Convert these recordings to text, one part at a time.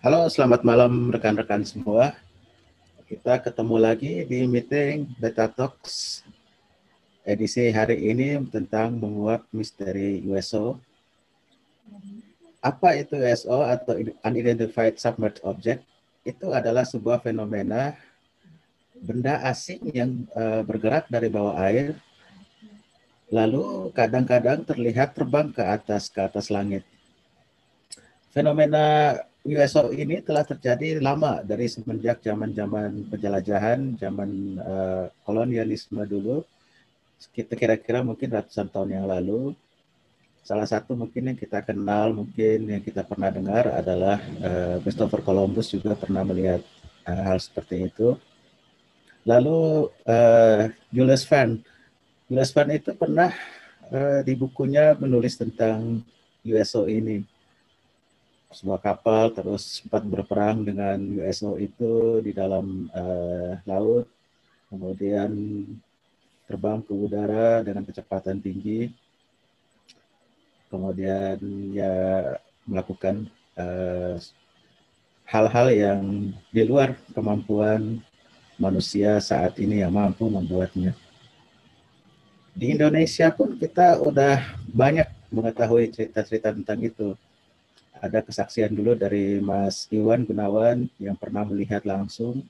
Halo, selamat malam rekan-rekan semua. Kita ketemu lagi di meeting Beta Talks edisi hari ini tentang menguat misteri USO. Apa itu USO atau Unidentified Submerged Object? Itu adalah sebuah fenomena benda asing yang eh, bergerak dari bawah air lalu kadang-kadang terlihat terbang ke atas ke atas langit. Fenomena USO ini telah terjadi lama dari semenjak zaman-zaman penjelajahan, zaman uh, kolonialisme dulu, kita kira-kira mungkin ratusan tahun yang lalu. Salah satu mungkin yang kita kenal, mungkin yang kita pernah dengar adalah uh, Christopher Columbus juga pernah melihat uh, hal seperti itu. Lalu uh, Jules Verne, Jules Verne itu pernah uh, di bukunya menulis tentang USO ini semua kapal terus sempat berperang dengan USO itu di dalam uh, laut, kemudian terbang ke udara dengan kecepatan tinggi, kemudian ya melakukan eh, hal-hal uh, yang di luar kemampuan manusia saat ini yang mampu membuatnya. Di Indonesia pun kita udah banyak mengetahui cerita-cerita tentang itu ada kesaksian dulu dari Mas Iwan Gunawan yang pernah melihat langsung.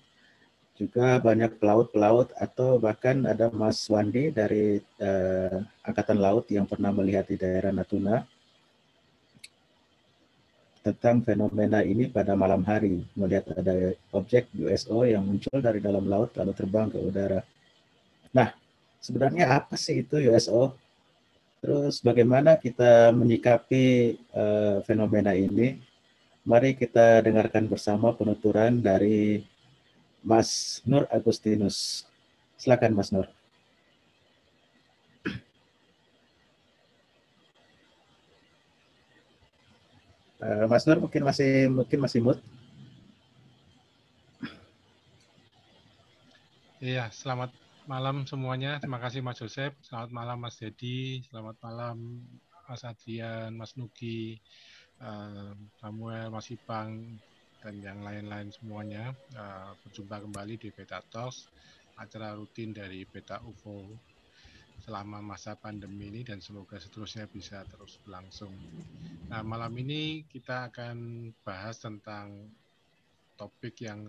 Juga banyak pelaut-pelaut atau bahkan ada Mas Wandi dari eh, Angkatan Laut yang pernah melihat di daerah Natuna tentang fenomena ini pada malam hari, melihat ada objek USO yang muncul dari dalam laut lalu terbang ke udara. Nah, sebenarnya apa sih itu USO? Terus bagaimana kita menyikapi uh, fenomena ini? Mari kita dengarkan bersama penuturan dari Mas Nur Agustinus. Silakan Mas Nur. Eh, Mas Nur mungkin masih mungkin masih mood. Iya, selamat malam semuanya. Terima kasih Mas Joseph. Selamat malam Mas Dedi. Selamat malam Mas Adrian, Mas Nugi, eh, Samuel, Mas Ipang, dan yang lain-lain semuanya. Eh, berjumpa kembali di Beta Talks, acara rutin dari Beta UFO selama masa pandemi ini dan semoga seterusnya bisa terus berlangsung. Nah, malam ini kita akan bahas tentang topik yang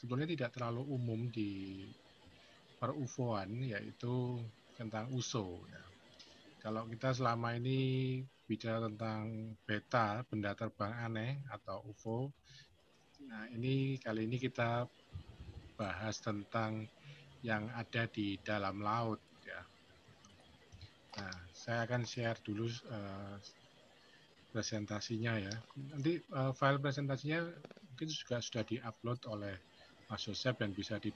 sebetulnya tidak terlalu umum di per-UFOan yaitu tentang USO. Ya. Kalau kita selama ini bicara tentang beta, benda terbang aneh atau UFO, nah ini kali ini kita bahas tentang yang ada di dalam laut. Ya. Nah, saya akan share dulu uh, presentasinya ya. Nanti uh, file presentasinya mungkin juga sudah diupload oleh Mas Yosef dan bisa di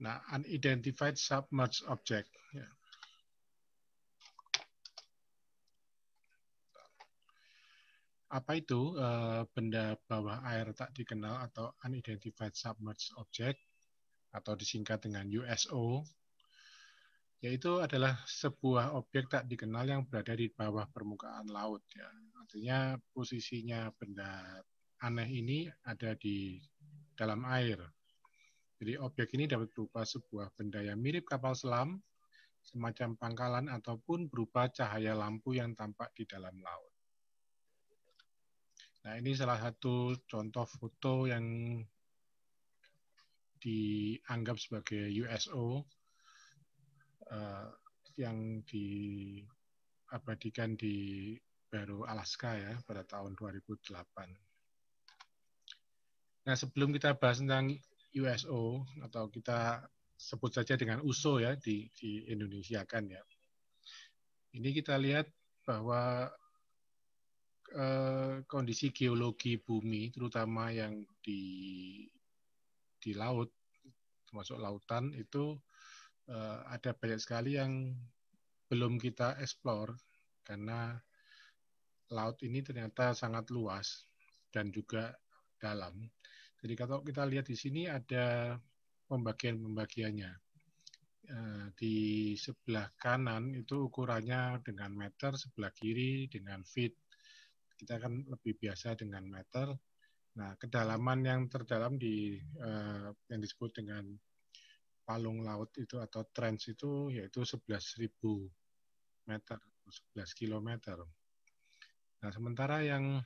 Nah, unidentified submerged object. Ya. Apa itu eh, benda bawah air tak dikenal atau unidentified submerged object atau disingkat dengan USO? yaitu adalah sebuah objek tak dikenal yang berada di bawah permukaan laut ya. Artinya posisinya benda aneh ini ada di dalam air. Jadi objek ini dapat berupa sebuah benda yang mirip kapal selam, semacam pangkalan ataupun berupa cahaya lampu yang tampak di dalam laut. Nah, ini salah satu contoh foto yang dianggap sebagai USO uh, yang diabadikan di Baru Alaska ya pada tahun 2008. Nah sebelum kita bahas tentang USO atau kita sebut saja dengan USO ya di, di Indonesia kan ya. Ini kita lihat bahwa eh, kondisi geologi bumi terutama yang di di laut termasuk lautan itu uh, ada banyak sekali yang belum kita eksplor karena laut ini ternyata sangat luas dan juga dalam. Jadi kalau kita lihat di sini ada pembagian-pembagiannya. Eh, di sebelah kanan itu ukurannya dengan meter, sebelah kiri dengan feet. Kita kan lebih biasa dengan meter. Nah, kedalaman yang terdalam di eh, yang disebut dengan palung laut itu atau trench itu yaitu 11.000 meter, 11 kilometer. Nah, sementara yang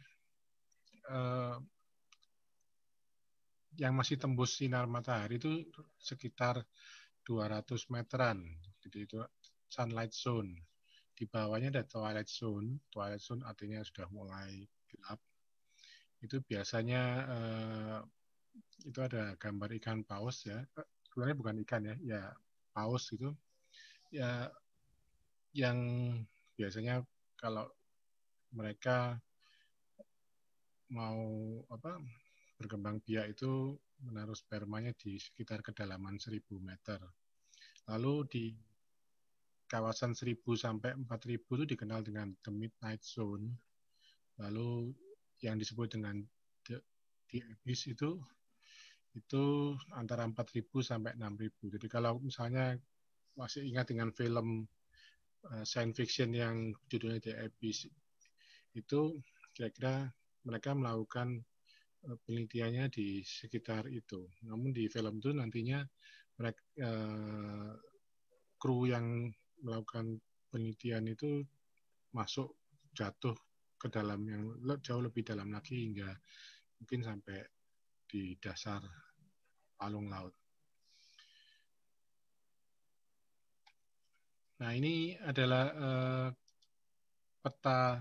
eh, yang masih tembus sinar matahari itu sekitar 200 meteran. Jadi itu sunlight zone. Di bawahnya ada twilight zone. Twilight zone artinya sudah mulai gelap. Itu biasanya eh, itu ada gambar ikan paus ya sebenarnya bukan ikan ya, ya paus gitu. Ya yang biasanya kalau mereka mau apa berkembang biak itu menaruh spermanya di sekitar kedalaman 1000 meter. Lalu di kawasan 1000 sampai 4000 itu dikenal dengan the midnight zone. Lalu yang disebut dengan the, the abyss itu itu antara 4.000 sampai 6.000. Jadi kalau misalnya masih ingat dengan film uh, science fiction yang judulnya The Abyss itu kira-kira mereka melakukan uh, penelitiannya di sekitar itu. Namun di film itu nantinya mereka uh, eh, kru yang melakukan penelitian itu masuk jatuh ke dalam yang jauh lebih dalam lagi hingga mungkin sampai di dasar palung laut. Nah, ini adalah uh, peta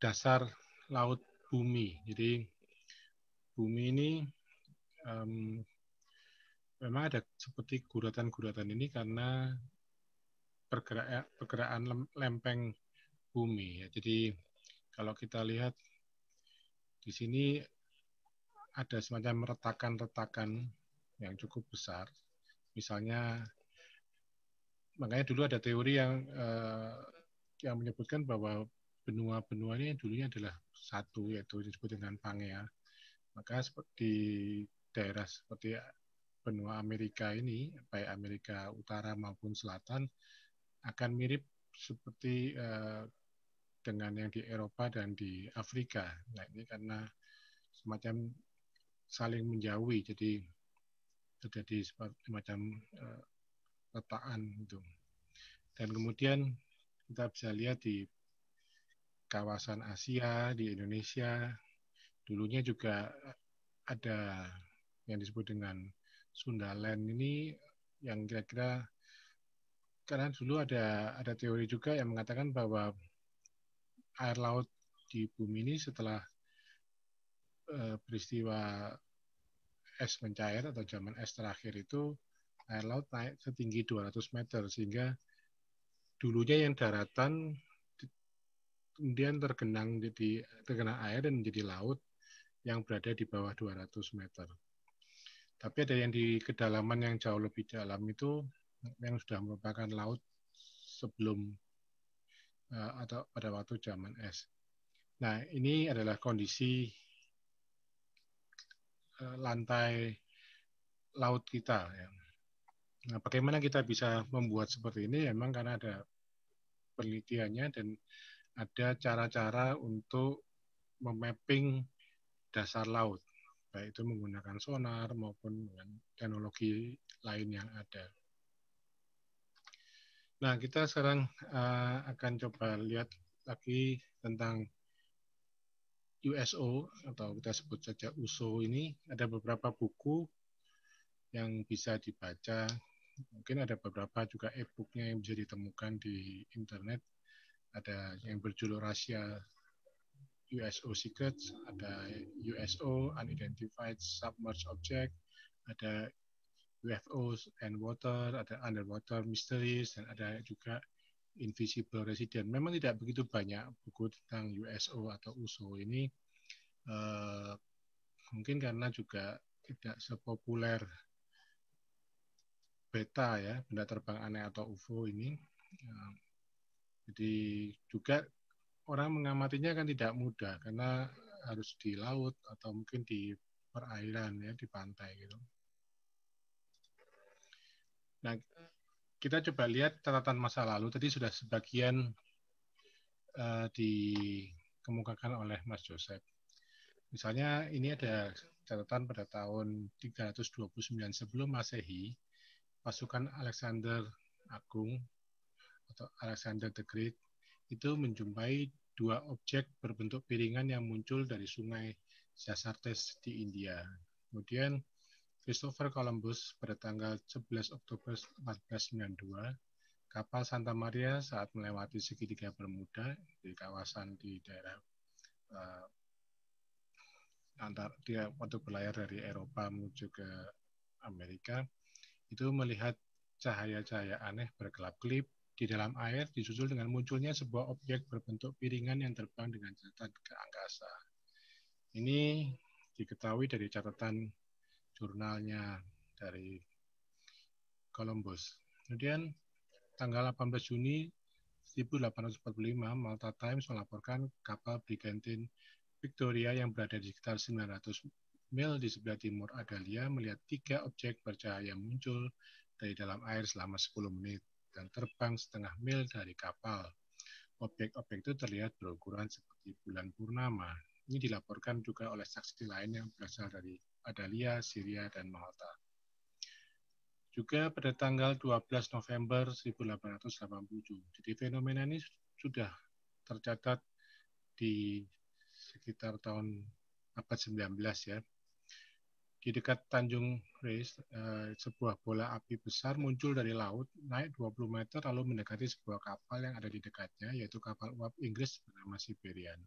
dasar laut bumi. Jadi bumi ini um, memang ada seperti guratan-guratan ini karena pergerakan, pergerakan lempeng bumi. Ya. Jadi kalau kita lihat di sini ada semacam retakan-retakan yang cukup besar. Misalnya, makanya dulu ada teori yang eh, yang menyebutkan bahwa benua-benua ini dulunya adalah satu, yaitu disebut dengan Pangea. Maka seperti daerah seperti benua Amerika ini, baik Amerika Utara maupun Selatan, akan mirip seperti eh, dengan yang di Eropa dan di Afrika. Nah ini karena semacam saling menjauhi jadi terjadi semacam uh, itu dan kemudian kita bisa lihat di kawasan Asia di Indonesia dulunya juga ada yang disebut dengan Sundaland ini yang kira-kira karena dulu ada ada teori juga yang mengatakan bahwa air laut di bumi ini setelah Eh, peristiwa es mencair atau zaman es terakhir itu air laut naik setinggi 200 meter sehingga dulunya yang daratan kemudian tergenang jadi terkena air dan menjadi laut yang berada di bawah 200 meter. Tapi ada yang di kedalaman yang jauh lebih dalam itu yang sudah merupakan laut sebelum eh, atau pada waktu zaman es. Nah, ini adalah kondisi Eh, lantai laut kita. Ya. Nah, bagaimana kita bisa membuat seperti ini? Ya, Emang karena ada penelitiannya dan ada cara-cara untuk memapping dasar laut, baik itu menggunakan sonar maupun dengan teknologi lain yang ada. Nah, kita sekarang eh, akan coba lihat lagi tentang USO atau kita sebut saja USO ini ada beberapa buku yang bisa dibaca. Mungkin ada beberapa juga e-booknya yang bisa ditemukan di internet. Ada yang berjudul rahasia USO Secrets, ada USO Unidentified Submerged Object, ada UFOs and Water, ada Underwater Mysteries, dan ada juga Invisible Resident. Memang tidak begitu banyak buku tentang USO atau USO ini Uh, mungkin karena juga tidak sepopuler beta ya benda terbang aneh atau UFO ini. Uh, jadi juga orang mengamatinya kan tidak mudah karena harus di laut atau mungkin di perairan ya di pantai gitu. Nah, kita coba lihat catatan masa lalu tadi sudah sebagian uh, dikemukakan oleh Mas Joseph. Misalnya ini ada catatan pada tahun 329 sebelum Masehi, pasukan Alexander Agung atau Alexander the Great itu menjumpai dua objek berbentuk piringan yang muncul dari sungai Jasartes di India. Kemudian Christopher Columbus pada tanggal 11 Oktober 1492, kapal Santa Maria saat melewati segitiga Bermuda di kawasan di daerah uh, antar dia waktu berlayar dari Eropa menuju ke Amerika itu melihat cahaya-cahaya aneh berkelap-kelip di dalam air disusul dengan munculnya sebuah objek berbentuk piringan yang terbang dengan catatan ke angkasa. Ini diketahui dari catatan jurnalnya dari Columbus. Kemudian tanggal 18 Juni 1845, Malta Times melaporkan kapal Brigantine Victoria yang berada di sekitar 900 mil di sebelah timur Adalia melihat tiga objek bercahaya muncul dari dalam air selama 10 menit dan terbang setengah mil dari kapal. Objek-objek itu terlihat berukuran seperti bulan purnama. Ini dilaporkan juga oleh saksi lain yang berasal dari Adalia, Syria, dan Malta. Juga pada tanggal 12 November 1887. Jadi fenomena ini sudah tercatat di sekitar tahun abad 19 ya. Di dekat Tanjung Reis, eh, sebuah bola api besar muncul dari laut, naik 20 meter lalu mendekati sebuah kapal yang ada di dekatnya, yaitu kapal uap Inggris bernama Siberian.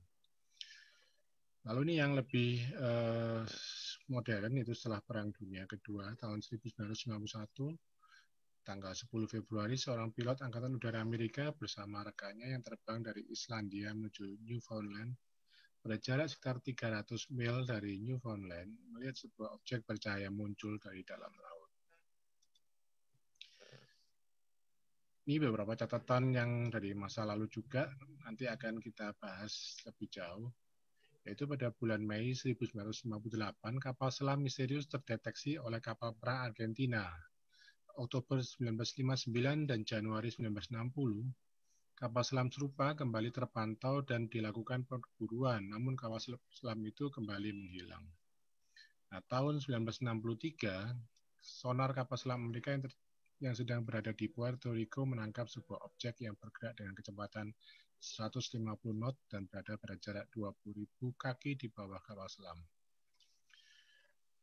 Lalu ini yang lebih uh, modern itu setelah Perang Dunia Kedua tahun 1991, tanggal 10 Februari seorang pilot Angkatan Udara Amerika bersama rekannya yang terbang dari Islandia menuju Newfoundland berjarak sekitar 300 mil dari Newfoundland melihat sebuah objek bercahaya muncul dari dalam laut. Ini beberapa catatan yang dari masa lalu juga nanti akan kita bahas lebih jauh yaitu pada bulan Mei 1958 kapal selam misterius terdeteksi oleh kapal perang Argentina. Oktober 1959 dan Januari 1960, kapal selam serupa kembali terpantau dan dilakukan perburuan, namun kapal selam itu kembali menghilang. Nah, tahun 1963, sonar kapal selam Amerika yang, yang sedang berada di Puerto Rico menangkap sebuah objek yang bergerak dengan kecepatan 150 knot dan berada pada jarak 20.000 kaki di bawah kapal selam.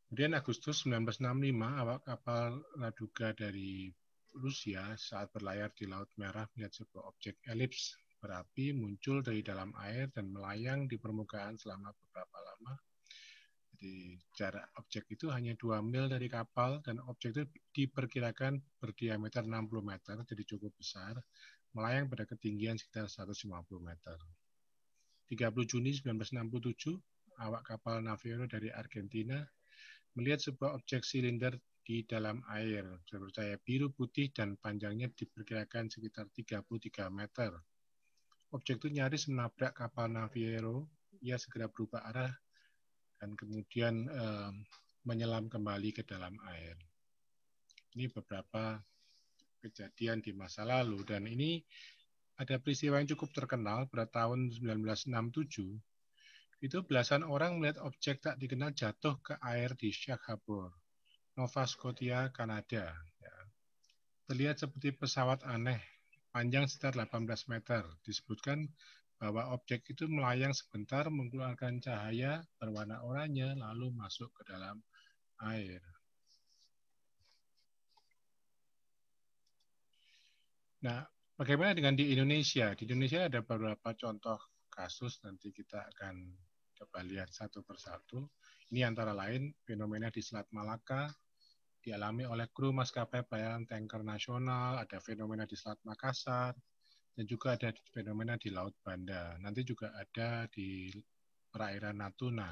Kemudian Agustus 1965, awak kapal Laduga dari Rusia saat berlayar di Laut Merah melihat sebuah objek elips berapi muncul dari dalam air dan melayang di permukaan selama beberapa lama. Jadi jarak objek itu hanya 2 mil dari kapal dan objek itu diperkirakan berdiameter 60 meter, jadi cukup besar melayang pada ketinggian sekitar 150 meter. 30 Juni 1967, awak kapal Naviero dari Argentina melihat sebuah objek silinder di dalam air, bercahaya biru putih dan panjangnya diperkirakan sekitar 33 meter. Objek itu nyaris menabrak kapal Naviero, ia segera berubah arah dan kemudian eh, menyelam kembali ke dalam air. Ini beberapa kejadian di masa lalu dan ini ada peristiwa yang cukup terkenal pada tahun 1967 itu belasan orang melihat objek tak dikenal jatuh ke air di Shark Nova Scotia, Kanada. Ya. Terlihat seperti pesawat aneh, panjang sekitar 18 meter. Disebutkan bahwa objek itu melayang sebentar, mengeluarkan cahaya berwarna oranye, lalu masuk ke dalam air. Nah, bagaimana dengan di Indonesia? Di Indonesia ada beberapa contoh kasus nanti kita akan coba lihat satu persatu. Ini antara lain fenomena di Selat Malaka dialami oleh kru maskapai pelayaran tanker nasional, ada fenomena di Selat Makassar, dan juga ada fenomena di Laut Banda. Nanti juga ada di perairan Natuna.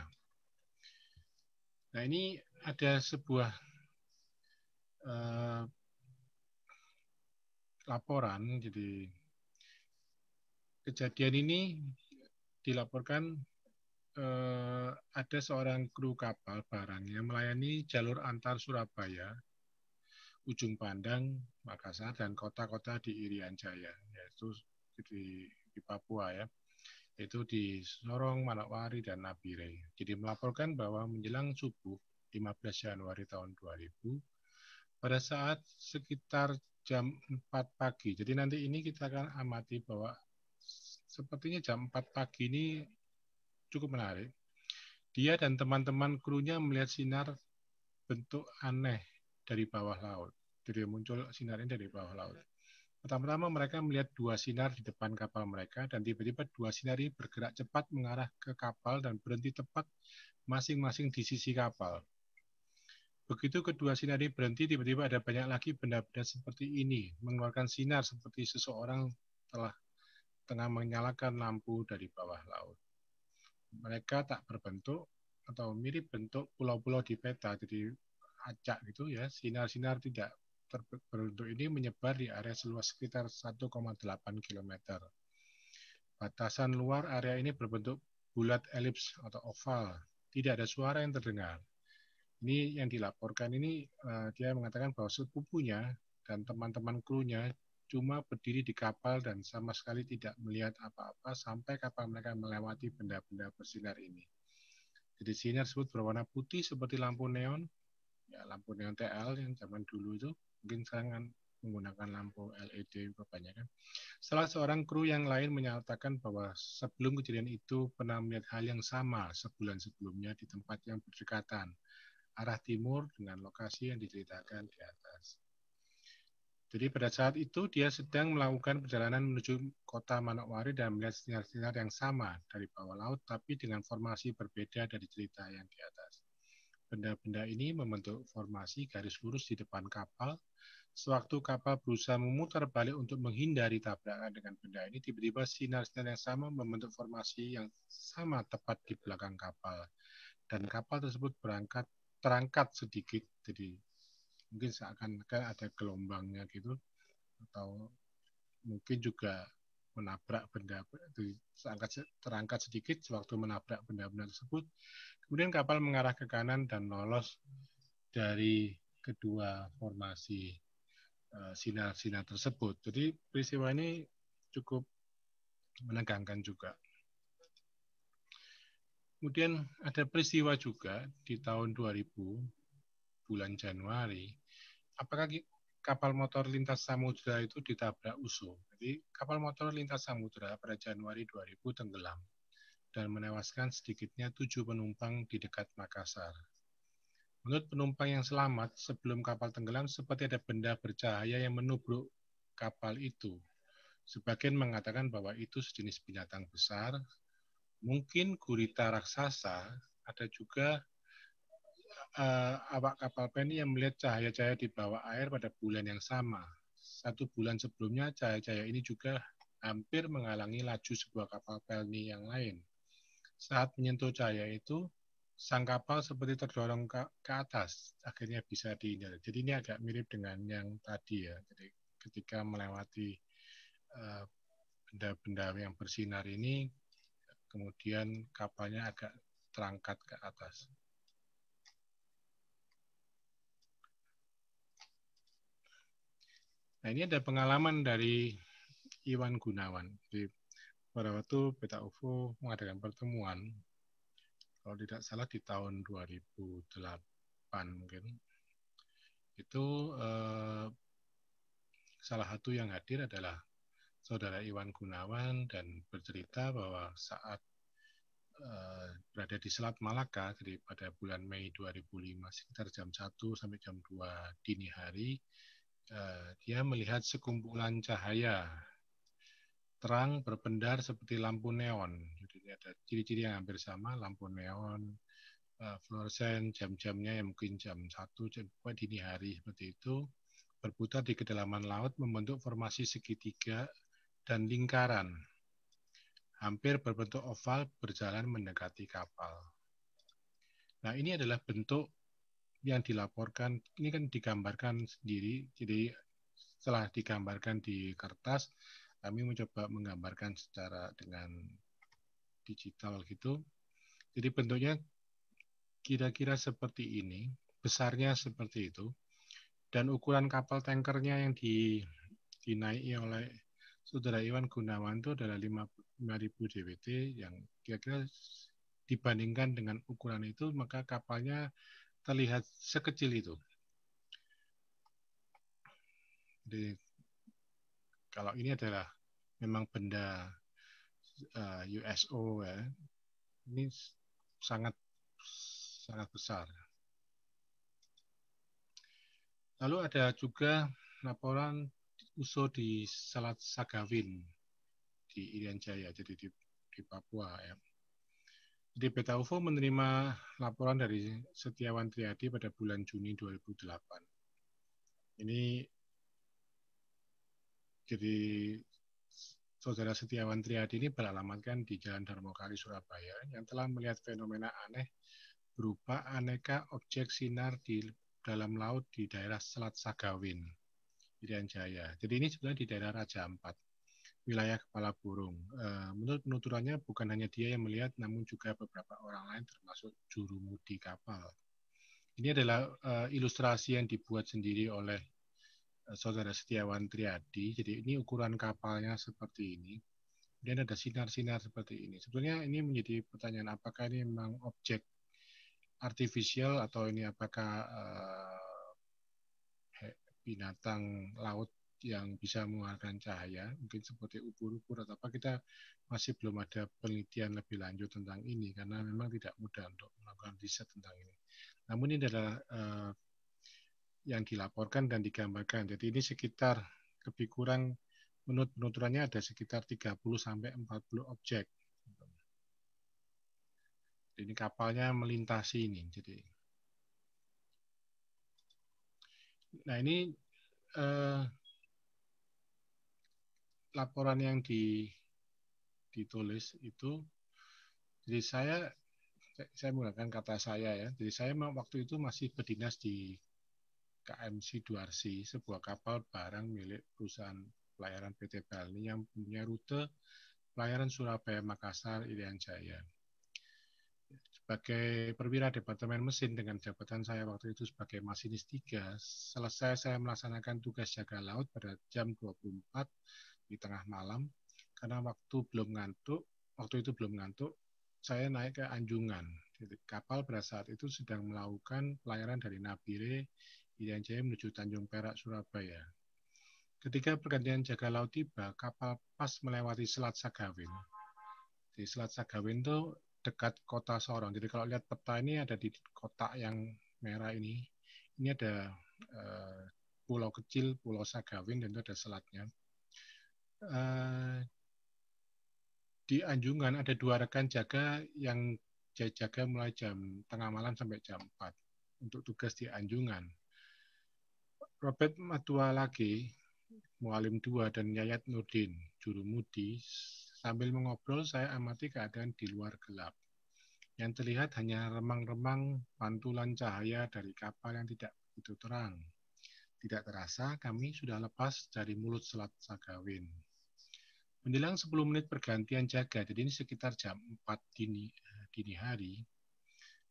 Nah ini ada sebuah eh, laporan jadi kejadian ini dilaporkan eh, ada seorang kru kapal barang yang melayani jalur antar Surabaya ujung Pandang Makassar dan kota-kota di Irian Jaya yaitu di, di Papua ya itu di Sorong, Manokwari, dan Nabire. Jadi melaporkan bahwa menjelang subuh 15 Januari tahun 2000, pada saat sekitar jam 4 pagi. Jadi nanti ini kita akan amati bahwa sepertinya jam 4 pagi ini cukup menarik. Dia dan teman-teman krunya melihat sinar bentuk aneh dari bawah laut. Jadi muncul sinar ini dari bawah laut. Pertama-tama mereka melihat dua sinar di depan kapal mereka dan tiba-tiba dua sinar ini bergerak cepat mengarah ke kapal dan berhenti tepat masing-masing di sisi kapal. Begitu kedua sinar ini berhenti, tiba-tiba ada banyak lagi benda-benda seperti ini, mengeluarkan sinar seperti seseorang telah tengah menyalakan lampu dari bawah laut. Mereka tak berbentuk atau mirip bentuk pulau-pulau di peta, jadi acak gitu ya, sinar-sinar tidak berbentuk ini menyebar di area seluas sekitar 1,8 km. Batasan luar area ini berbentuk bulat elips atau oval. Tidak ada suara yang terdengar ini yang dilaporkan ini uh, dia mengatakan bahwa sepupunya dan teman-teman krunya cuma berdiri di kapal dan sama sekali tidak melihat apa-apa sampai kapal mereka melewati benda-benda bersinar ini. Jadi sinar tersebut berwarna putih seperti lampu neon, ya lampu neon TL yang zaman dulu itu mungkin sekarang kan menggunakan lampu LED kebanyakan. Salah seorang kru yang lain menyatakan bahwa sebelum kejadian itu pernah melihat hal yang sama sebulan sebelumnya di tempat yang berdekatan arah timur dengan lokasi yang diceritakan di atas. Jadi pada saat itu dia sedang melakukan perjalanan menuju kota Manokwari dan melihat sinar-sinar yang sama dari bawah laut tapi dengan formasi berbeda dari cerita yang di atas. Benda-benda ini membentuk formasi garis lurus di depan kapal. Sewaktu kapal berusaha memutar balik untuk menghindari tabrakan dengan benda ini, tiba-tiba sinar-sinar yang sama membentuk formasi yang sama tepat di belakang kapal. Dan kapal tersebut berangkat terangkat sedikit jadi mungkin seakan-akan ada gelombangnya gitu atau mungkin juga menabrak benda terangkat terangkat sedikit sewaktu menabrak benda-benda tersebut kemudian kapal mengarah ke kanan dan lolos dari kedua formasi eh, sinar-sinar tersebut jadi peristiwa ini cukup menegangkan juga Kemudian ada peristiwa juga di tahun 2000 bulan Januari. Apakah kapal motor lintas samudra itu ditabrak usul? Jadi kapal motor lintas samudra pada Januari 2000 tenggelam dan menewaskan sedikitnya tujuh penumpang di dekat Makassar. Menurut penumpang yang selamat, sebelum kapal tenggelam seperti ada benda bercahaya yang menubruk kapal itu. Sebagian mengatakan bahwa itu sejenis binatang besar, mungkin gurita raksasa, ada juga uh, awak kapal Penny yang melihat cahaya-cahaya di bawah air pada bulan yang sama. Satu bulan sebelumnya, cahaya-cahaya ini juga hampir menghalangi laju sebuah kapal Penny yang lain. Saat menyentuh cahaya itu, sang kapal seperti terdorong ke, ke atas, akhirnya bisa dihindari. Jadi ini agak mirip dengan yang tadi ya. Jadi ketika melewati uh, eh, benda -benda yang bersinar ini, kemudian kapalnya agak terangkat ke atas. Nah ini ada pengalaman dari Iwan Gunawan. Jadi, pada waktu Peta UFO mengadakan pertemuan, kalau tidak salah di tahun 2008 mungkin, itu eh, salah satu yang hadir adalah saudara Iwan Gunawan dan bercerita bahwa saat eh, berada di Selat Malaka jadi pada bulan Mei 2005 sekitar jam 1 sampai jam 2 dini hari eh, dia melihat sekumpulan cahaya terang berpendar seperti lampu neon. Jadi ada ciri-ciri yang hampir sama, lampu neon, eh, fluorescent jam-jamnya yang mungkin jam 1, jam 2 dini hari seperti itu berputar di kedalaman laut membentuk formasi segitiga dan lingkaran. Hampir berbentuk oval berjalan mendekati kapal. Nah, ini adalah bentuk yang dilaporkan, ini kan digambarkan sendiri, jadi setelah digambarkan di kertas, kami mencoba menggambarkan secara dengan digital gitu. Jadi bentuknya kira-kira seperti ini, besarnya seperti itu, dan ukuran kapal tankernya yang di, dinaiki oleh Saudara Iwan Gunawan itu adalah 5.000 DWT yang kira-kira dibandingkan dengan ukuran itu maka kapalnya terlihat sekecil itu. Jadi kalau ini adalah memang benda uh, eh, USO ya, ini sangat sangat besar. Lalu ada juga laporan USO di Selat Sagawin di Irian Jaya, jadi di, di Papua ya. Jadi Beta UFO menerima laporan dari Setiawan Triadi pada bulan Juni 2008. Ini jadi saudara Setiawan Triadi ini beralamatkan di Jalan Darmo Kali Surabaya yang telah melihat fenomena aneh berupa aneka objek sinar di dalam laut di daerah Selat Sagawin. Irian Jaya. Jadi ini sebenarnya di daerah Raja Ampat, wilayah Kepala Burung. Eh, menurut penuturannya bukan hanya dia yang melihat, namun juga beberapa orang lain termasuk juru mudi kapal. Ini adalah eh, ilustrasi yang dibuat sendiri oleh eh, saudara Setiawan Triadi. Jadi ini ukuran kapalnya seperti ini. Dan ada sinar-sinar seperti ini. Sebetulnya ini menjadi pertanyaan apakah ini memang objek artifisial atau ini apakah binatang laut yang bisa mengeluarkan cahaya, mungkin seperti ubur-ubur atau apa, kita masih belum ada penelitian lebih lanjut tentang ini karena memang tidak mudah untuk melakukan riset tentang ini. Namun ini adalah uh, yang dilaporkan dan digambarkan. Jadi ini sekitar lebih kurang menurut penuturannya ada sekitar 30 sampai 40 objek. Jadi ini kapalnya melintasi ini. Jadi Nah ini eh, laporan yang di, ditulis itu, jadi saya saya menggunakan kata saya ya. Jadi saya waktu itu masih berdinas di KMC Duarsi, sebuah kapal barang milik perusahaan pelayaran PT Pelni yang punya rute pelayaran Surabaya Makassar Irian Jaya sebagai perwira Departemen Mesin dengan jabatan saya waktu itu sebagai masinis tiga selesai saya melaksanakan tugas jaga laut pada jam 24 di tengah malam karena waktu belum ngantuk, waktu itu belum ngantuk, saya naik ke Anjungan. Kapal pada saat itu sedang melakukan pelayaran dari Nabire, Irian Jaya menuju Tanjung Perak, Surabaya. Ketika pergantian jaga laut tiba, kapal pas melewati Selat Sagawin. Di Selat Sagawin itu dekat kota Sorong. Jadi kalau lihat peta ini ada di kotak yang merah ini. Ini ada uh, pulau kecil, Pulau Sagawin, dan itu ada selatnya. Uh, di Anjungan ada dua rekan jaga yang jaga mulai jam tengah malam sampai jam 4 untuk tugas di Anjungan. Robert Matua lagi, Mualim II, dan Yayat Nurdin, Juru Mudi, Sambil mengobrol, saya amati keadaan di luar gelap. Yang terlihat hanya remang-remang pantulan cahaya dari kapal yang tidak begitu terang. Tidak terasa, kami sudah lepas dari mulut Selat Sagawin. Menjelang 10 menit pergantian jaga, jadi ini sekitar jam 4 dini, eh, dini hari,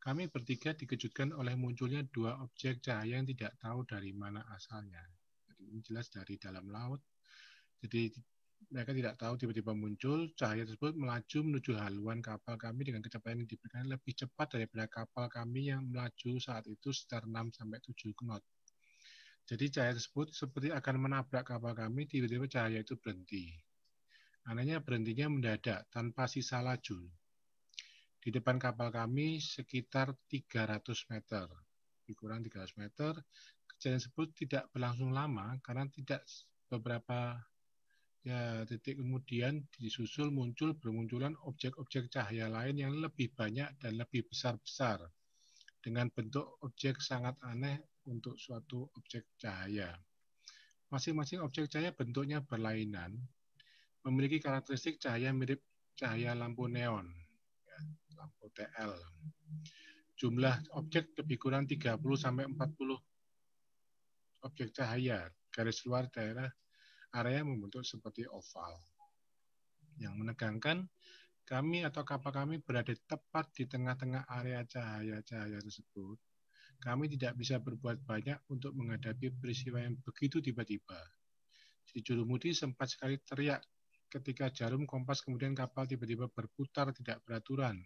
kami bertiga dikejutkan oleh munculnya dua objek cahaya yang tidak tahu dari mana asalnya. Jadi ini jelas dari dalam laut. Jadi mereka tidak tahu tiba-tiba muncul cahaya tersebut melaju menuju haluan kapal kami dengan kecepatan yang diberikan lebih cepat daripada kapal kami yang melaju saat itu sekitar 6 sampai 7 knot. Jadi cahaya tersebut seperti akan menabrak kapal kami, tiba-tiba cahaya itu berhenti. Anehnya berhentinya mendadak, tanpa sisa laju. Di depan kapal kami sekitar 300 meter. Lebih kurang 300 meter, kejadian tersebut tidak berlangsung lama karena tidak beberapa Ya, titik kemudian disusul muncul bermunculan objek-objek cahaya lain yang lebih banyak dan lebih besar-besar dengan bentuk objek sangat aneh untuk suatu objek cahaya. Masing-masing objek cahaya bentuknya berlainan, memiliki karakteristik cahaya mirip cahaya lampu neon, ya, lampu TL. Jumlah objek lebih kurang 30 40 objek cahaya garis luar daerah area membentuk seperti oval yang menegangkan, kami atau kapal kami berada tepat di tengah-tengah area cahaya-cahaya tersebut. Kami tidak bisa berbuat banyak untuk menghadapi peristiwa yang begitu tiba-tiba. Si jurumudi sempat sekali teriak ketika jarum kompas kemudian kapal tiba-tiba berputar tidak beraturan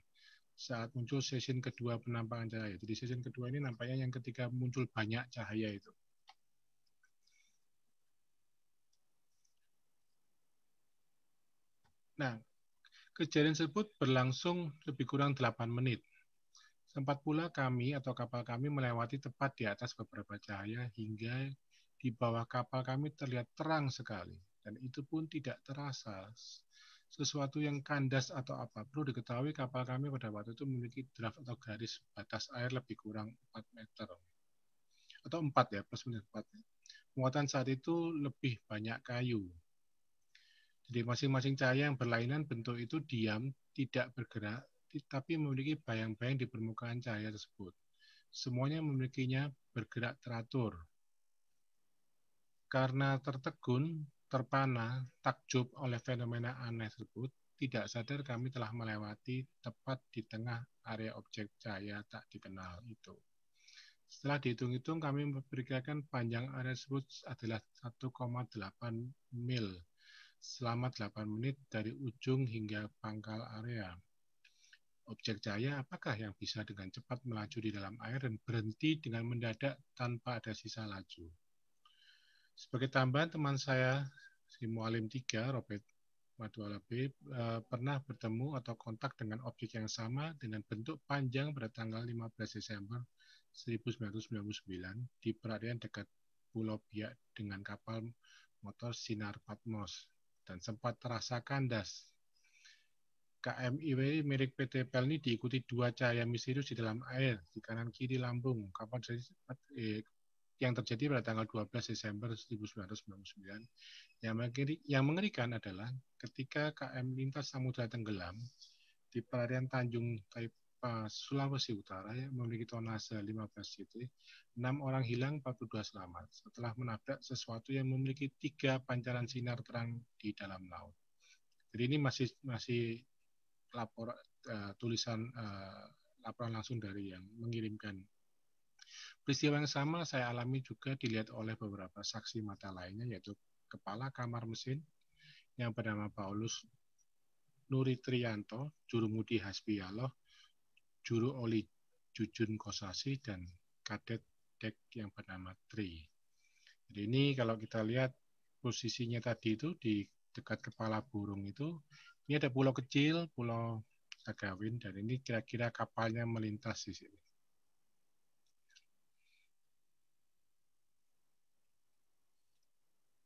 saat muncul sesi kedua penampakan cahaya. Jadi sesi kedua ini nampaknya yang ketika muncul banyak cahaya itu. Nah, kejadian tersebut berlangsung lebih kurang 8 menit. Sempat pula kami atau kapal kami melewati tepat di atas beberapa cahaya hingga di bawah kapal kami terlihat terang sekali. Dan itu pun tidak terasa sesuatu yang kandas atau apa. Perlu diketahui kapal kami pada waktu itu memiliki draft atau garis batas air lebih kurang 4 meter. Atau 4 ya, plus minus 4. Muatan saat itu lebih banyak kayu jadi masing-masing cahaya yang berlainan bentuk itu diam, tidak bergerak, tapi memiliki bayang-bayang di permukaan cahaya tersebut. Semuanya memilikinya bergerak teratur. Karena tertegun, terpana, takjub oleh fenomena aneh tersebut, tidak sadar kami telah melewati tepat di tengah area objek cahaya tak dikenal itu. Setelah dihitung-hitung, kami memperkirakan panjang area tersebut adalah 1,8 mil selama 8 menit dari ujung hingga pangkal area. Objek cahaya apakah yang bisa dengan cepat melaju di dalam air dan berhenti dengan mendadak tanpa ada sisa laju? Sebagai tambahan, teman saya, si Mualim 3, Robert Madwala B, eh, pernah bertemu atau kontak dengan objek yang sama dengan bentuk panjang pada tanggal 15 Desember 1999 di perairan dekat Pulau Biak dengan kapal motor Sinar Patmos dan sempat terasa kandas. KMIW milik PT Pelni diikuti dua cahaya misterius di dalam air di kanan kiri lambung kapal eh, yang terjadi pada tanggal 12 Desember 1999. Yang, mengeri, yang mengerikan adalah ketika KM Lintas Samudra tenggelam di perairan Tanjung Taipei Eh, Sulawesi Utara yang memiliki tonase 15 ct, 6 orang hilang, 42 selamat setelah menabrak sesuatu yang memiliki tiga pancaran sinar terang di dalam laut. Jadi ini masih masih lapor uh, tulisan uh, laporan langsung dari yang mengirimkan. Peristiwa yang sama saya alami juga dilihat oleh beberapa saksi mata lainnya yaitu kepala kamar mesin yang bernama Paulus Nuri Trianto, Jurumudi Hasbialoh. Juru Oli Jujun Kosasi dan kadet dek yang bernama Tri. Jadi ini kalau kita lihat posisinya tadi itu di dekat kepala burung itu, ini ada pulau kecil, pulau Sagawin, dan ini kira-kira kapalnya melintas di sini.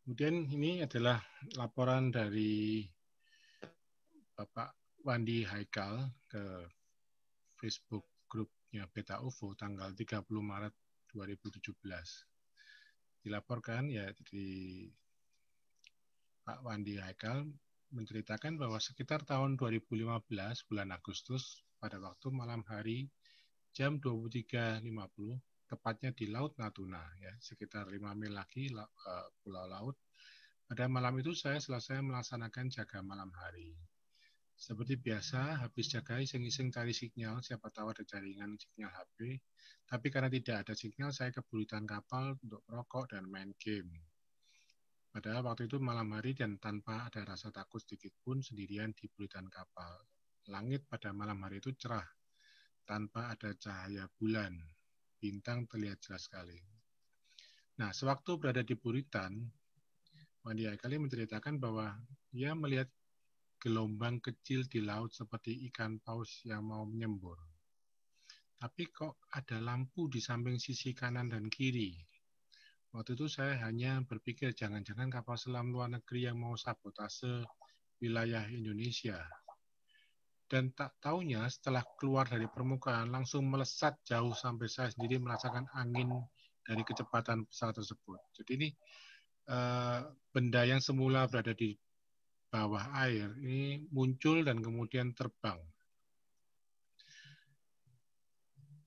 Kemudian ini adalah laporan dari Bapak Wandi Haikal ke Facebook grupnya Beta UFO tanggal 30 Maret 2017. Dilaporkan ya di Pak Wandi Haikal menceritakan bahwa sekitar tahun 2015 bulan Agustus pada waktu malam hari jam 23.50 tepatnya di Laut Natuna ya sekitar 5 mil lagi eh, pulau laut pada malam itu saya selesai melaksanakan jaga malam hari seperti biasa, habis jagai sengiseng iseng cari sinyal, siapa tahu ada jaringan sinyal HP. Tapi karena tidak ada sinyal, saya keburutan kapal untuk merokok dan main game. Padahal waktu itu malam hari dan tanpa ada rasa takut sedikit pun sendirian di buritan kapal. Langit pada malam hari itu cerah, tanpa ada cahaya bulan. Bintang terlihat jelas sekali. Nah, sewaktu berada di buritan, Wandi kali menceritakan bahwa ia melihat gelombang kecil di laut seperti ikan paus yang mau menyembur. Tapi kok ada lampu di samping sisi kanan dan kiri? Waktu itu saya hanya berpikir jangan-jangan kapal selam luar negeri yang mau sabotase wilayah Indonesia. Dan tak taunya setelah keluar dari permukaan langsung melesat jauh sampai saya sendiri merasakan angin dari kecepatan pesawat tersebut. Jadi ini eh, benda yang semula berada di bawah air ini muncul dan kemudian terbang.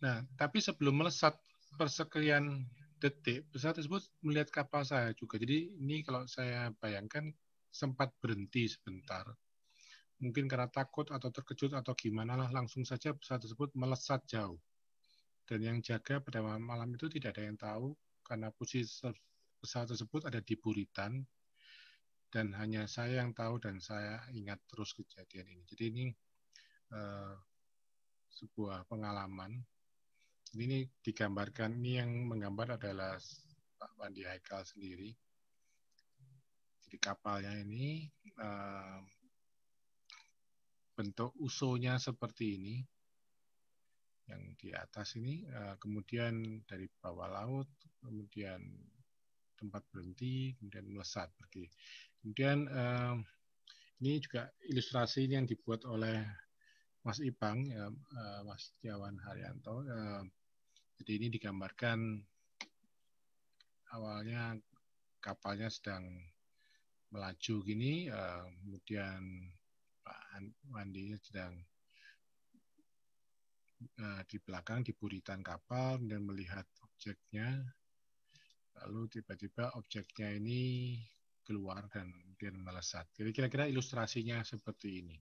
Nah, tapi sebelum melesat persekian detik, pesawat tersebut melihat kapal saya juga. Jadi ini kalau saya bayangkan sempat berhenti sebentar. Mungkin karena takut atau terkejut atau gimana lah, langsung saja pesawat tersebut melesat jauh. Dan yang jaga pada malam itu tidak ada yang tahu karena posisi pesawat tersebut ada di buritan dan hanya saya yang tahu dan saya ingat terus kejadian ini. Jadi ini eh, sebuah pengalaman. Ini digambarkan, ini yang menggambar adalah Pak Wandi Haikal sendiri. Jadi kapalnya ini eh, bentuk usonya seperti ini, yang di atas ini, eh, kemudian dari bawah laut, kemudian tempat berhenti, kemudian melesat pergi. Kemudian eh, ini juga ilustrasi yang dibuat oleh Mas Ipang, ya, eh, Mas Tiawan Haryanto. Eh, jadi ini digambarkan awalnya kapalnya sedang melaju gini, eh, kemudian Pak Wandi sedang eh, di belakang di buritan kapal dan melihat objeknya. Lalu tiba-tiba objeknya ini keluar dan kemudian melesat. Jadi kira-kira ilustrasinya seperti ini.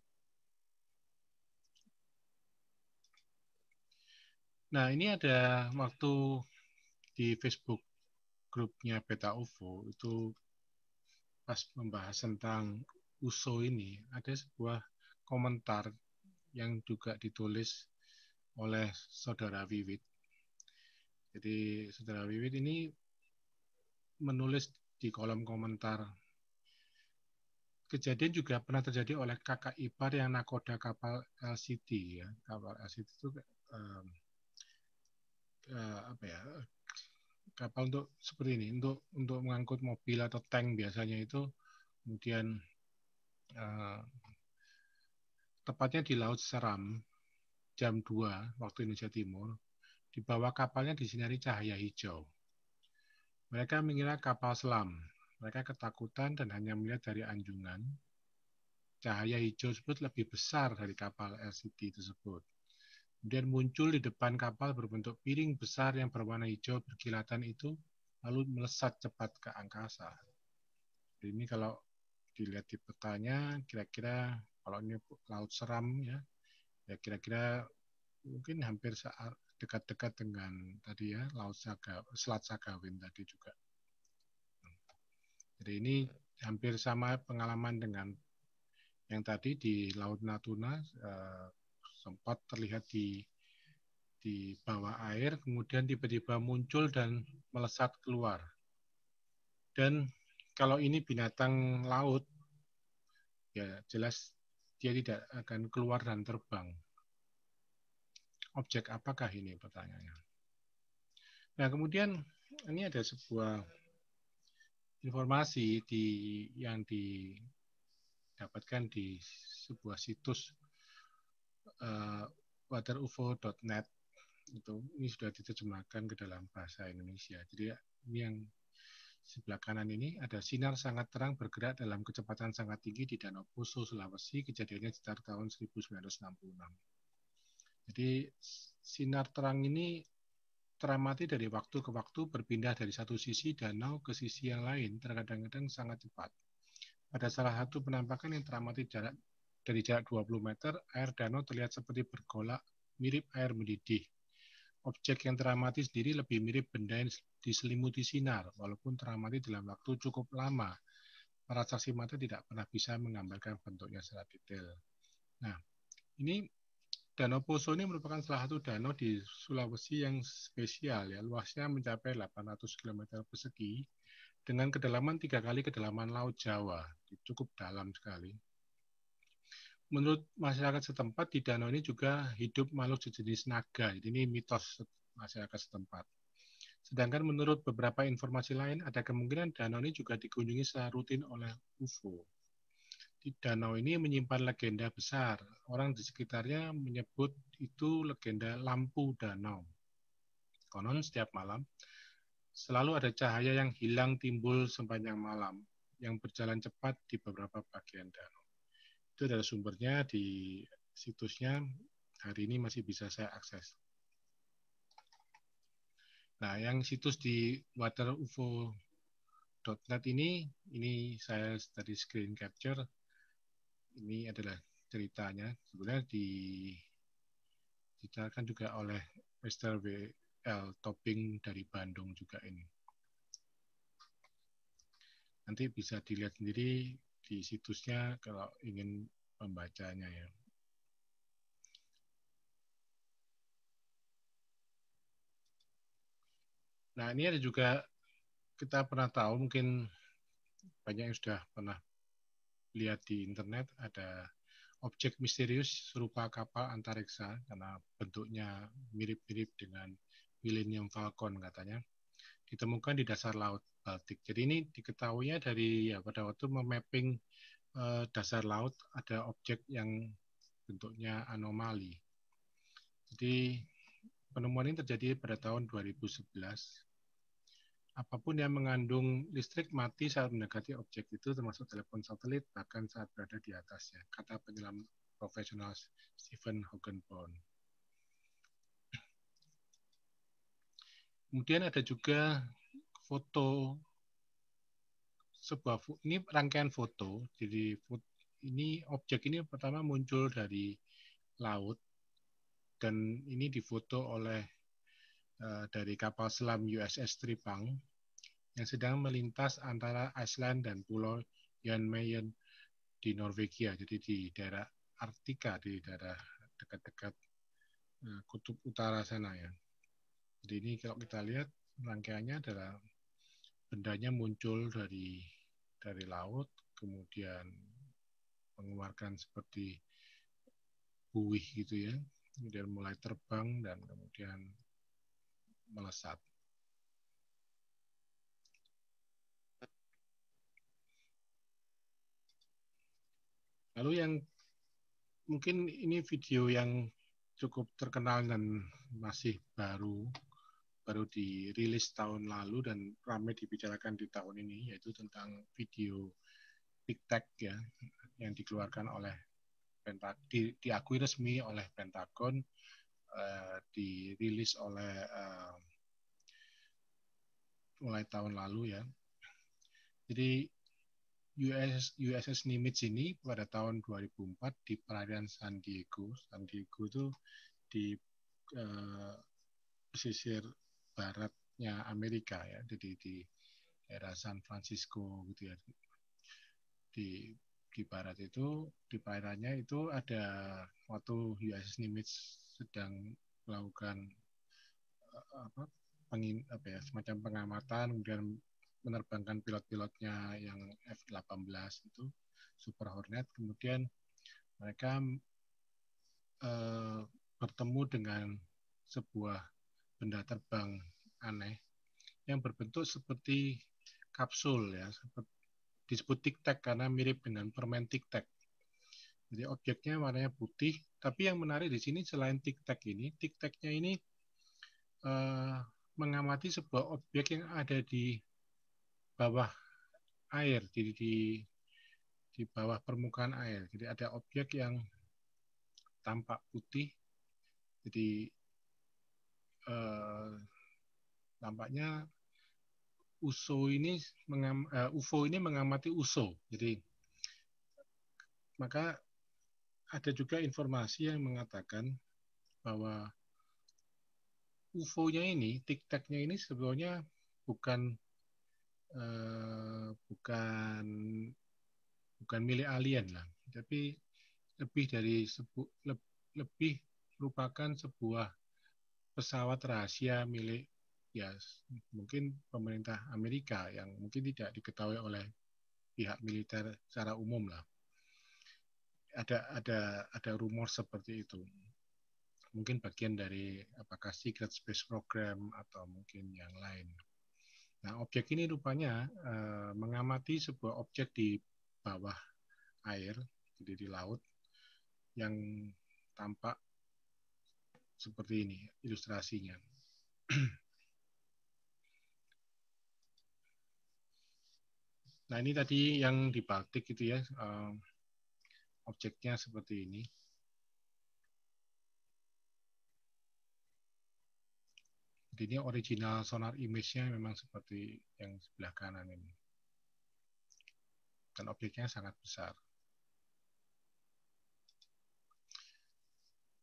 Nah, ini ada waktu di Facebook grupnya Peta UFO itu pas membahas tentang USO ini ada sebuah komentar yang juga ditulis oleh saudara Wiwit. Jadi saudara Wiwit ini menulis di kolom komentar. Kejadian juga pernah terjadi oleh kakak ipar yang nakoda kapal LCT ya. Kapal LCT itu um, uh, apa ya? Kapal untuk seperti ini, untuk untuk mengangkut mobil atau tank biasanya itu kemudian uh, tepatnya di Laut Seram jam 2 waktu Indonesia Timur di bawah kapalnya disinari cahaya hijau mereka mengira kapal selam. Mereka ketakutan dan hanya melihat dari anjungan. Cahaya hijau tersebut lebih besar dari kapal LCT tersebut. Kemudian muncul di depan kapal berbentuk piring besar yang berwarna hijau berkilatan itu, lalu melesat cepat ke angkasa. Jadi ini kalau dilihat di petanya, kira-kira kalau ini Laut Seram ya, ya kira-kira mungkin hampir saat dekat-dekat dengan tadi ya laut Saga, Selat Sagawin tadi juga. Jadi ini hampir sama pengalaman dengan yang tadi di Laut Natuna eh, sempat terlihat di di bawah air kemudian tiba-tiba muncul dan melesat keluar. Dan kalau ini binatang laut ya jelas dia tidak akan keluar dan terbang objek apakah ini pertanyaannya. Nah, kemudian ini ada sebuah informasi di yang didapatkan di sebuah situs uh, eh, waterufo.net itu ini sudah diterjemahkan ke dalam bahasa Indonesia. Jadi ini yang sebelah kanan ini ada sinar sangat terang bergerak dalam kecepatan sangat tinggi di Danau Poso, Sulawesi. Kejadiannya sekitar tahun 1966. Jadi sinar terang ini teramati dari waktu ke waktu berpindah dari satu sisi danau ke sisi yang lain, terkadang-kadang sangat cepat. Pada salah satu penampakan yang teramati jarak dari jarak 20 meter, air danau terlihat seperti bergolak mirip air mendidih. Objek yang teramati sendiri lebih mirip benda yang diselimuti sinar, walaupun teramati dalam waktu cukup lama. Para saksi mata tidak pernah bisa menggambarkan bentuknya secara detail. Nah, ini Danau Poso ini merupakan salah satu danau di Sulawesi yang spesial ya. Luasnya mencapai 800 km persegi dengan kedalaman tiga kali kedalaman laut Jawa. Cukup dalam sekali. Menurut masyarakat setempat di danau ini juga hidup makhluk sejenis naga. Jadi ini mitos masyarakat setempat. Sedangkan menurut beberapa informasi lain, ada kemungkinan danau ini juga dikunjungi secara rutin oleh UFO. Di danau ini menyimpan legenda besar. Orang di sekitarnya menyebut itu legenda lampu danau. Konon setiap malam selalu ada cahaya yang hilang timbul sepanjang malam yang berjalan cepat di beberapa bagian danau. Itu adalah sumbernya di situsnya hari ini masih bisa saya akses. Nah, yang situs di waterufo.net ini, ini saya dari screen capture ini adalah ceritanya sebenarnya diceritakan juga oleh Mr. W.L. Topping dari Bandung juga ini. Nanti bisa dilihat sendiri di situsnya kalau ingin membacanya ya. Nah ini ada juga kita pernah tahu mungkin banyak yang sudah pernah lihat di internet ada objek misterius serupa kapal antariksa karena bentuknya mirip-mirip dengan Millennium Falcon katanya ditemukan di dasar laut Baltik. Jadi ini diketahuinya dari ya pada waktu memapping eh, dasar laut ada objek yang bentuknya anomali. Jadi penemuan ini terjadi pada tahun 2011 apapun yang mengandung listrik mati saat mendekati objek itu termasuk telepon satelit bahkan saat berada di atasnya, kata penyelam profesional Stephen Hogenborn. Kemudian ada juga foto sebuah ini rangkaian foto. Jadi ini objek ini pertama muncul dari laut dan ini difoto oleh Eh, dari kapal selam USS Tripang yang sedang melintas antara Iceland dan pulau Jan Mayen di Norwegia, jadi di daerah Artika, di daerah dekat-dekat eh, kutub utara sana ya. Jadi ini kalau kita lihat rangkaiannya adalah bendanya muncul dari dari laut, kemudian mengeluarkan seperti buih gitu ya, kemudian mulai terbang dan kemudian melesat. Lalu yang mungkin ini video yang cukup terkenal dan masih baru baru dirilis tahun lalu dan ramai dibicarakan di tahun ini yaitu tentang video TikTok ya yang dikeluarkan oleh Pentagon di, diakui resmi oleh Pentagon uh, dirilis oleh uh, mulai tahun lalu ya. Jadi USS, USS Nimitz ini pada tahun 2004 di perairan San Diego. San Diego itu di uh, pesisir baratnya Amerika ya, jadi di era San Francisco gitu ya. Di di barat itu di perairannya itu ada waktu USS Nimitz sedang melakukan eh, apa, pengin, apa ya, semacam pengamatan, kemudian menerbangkan pilot-pilotnya yang F-18 itu Super Hornet, kemudian mereka eh, bertemu dengan sebuah benda terbang aneh yang berbentuk seperti kapsul ya, seperti disebut tic tac karena mirip dengan permen tic tac. Jadi objeknya warnanya putih. Tapi yang menarik di sini selain tic-tac ini, tic-tacnya ini eh, mengamati sebuah objek yang ada di bawah air, jadi di di bawah permukaan air. Jadi ada objek yang tampak putih, jadi eh, tampaknya USO ini mengam, uh, eh, UFO ini mengamati USO. Jadi maka ada juga informasi yang mengatakan bahwa UFO-nya ini, tic tac ini sebetulnya bukan uh, bukan bukan milik alien lah, tapi lebih dari sebu, le, lebih merupakan sebuah pesawat rahasia milik ya mungkin pemerintah Amerika yang mungkin tidak diketahui oleh pihak militer secara umum lah ada ada ada rumor seperti itu. Mungkin bagian dari apakah secret space program atau mungkin yang lain. Nah, objek ini rupanya eh, mengamati sebuah objek di bawah air, jadi di laut, yang tampak seperti ini ilustrasinya. nah, ini tadi yang di Baltik gitu ya, eh, objeknya seperti ini. Jadi ini original sonar image-nya memang seperti yang sebelah kanan ini. Dan objeknya sangat besar.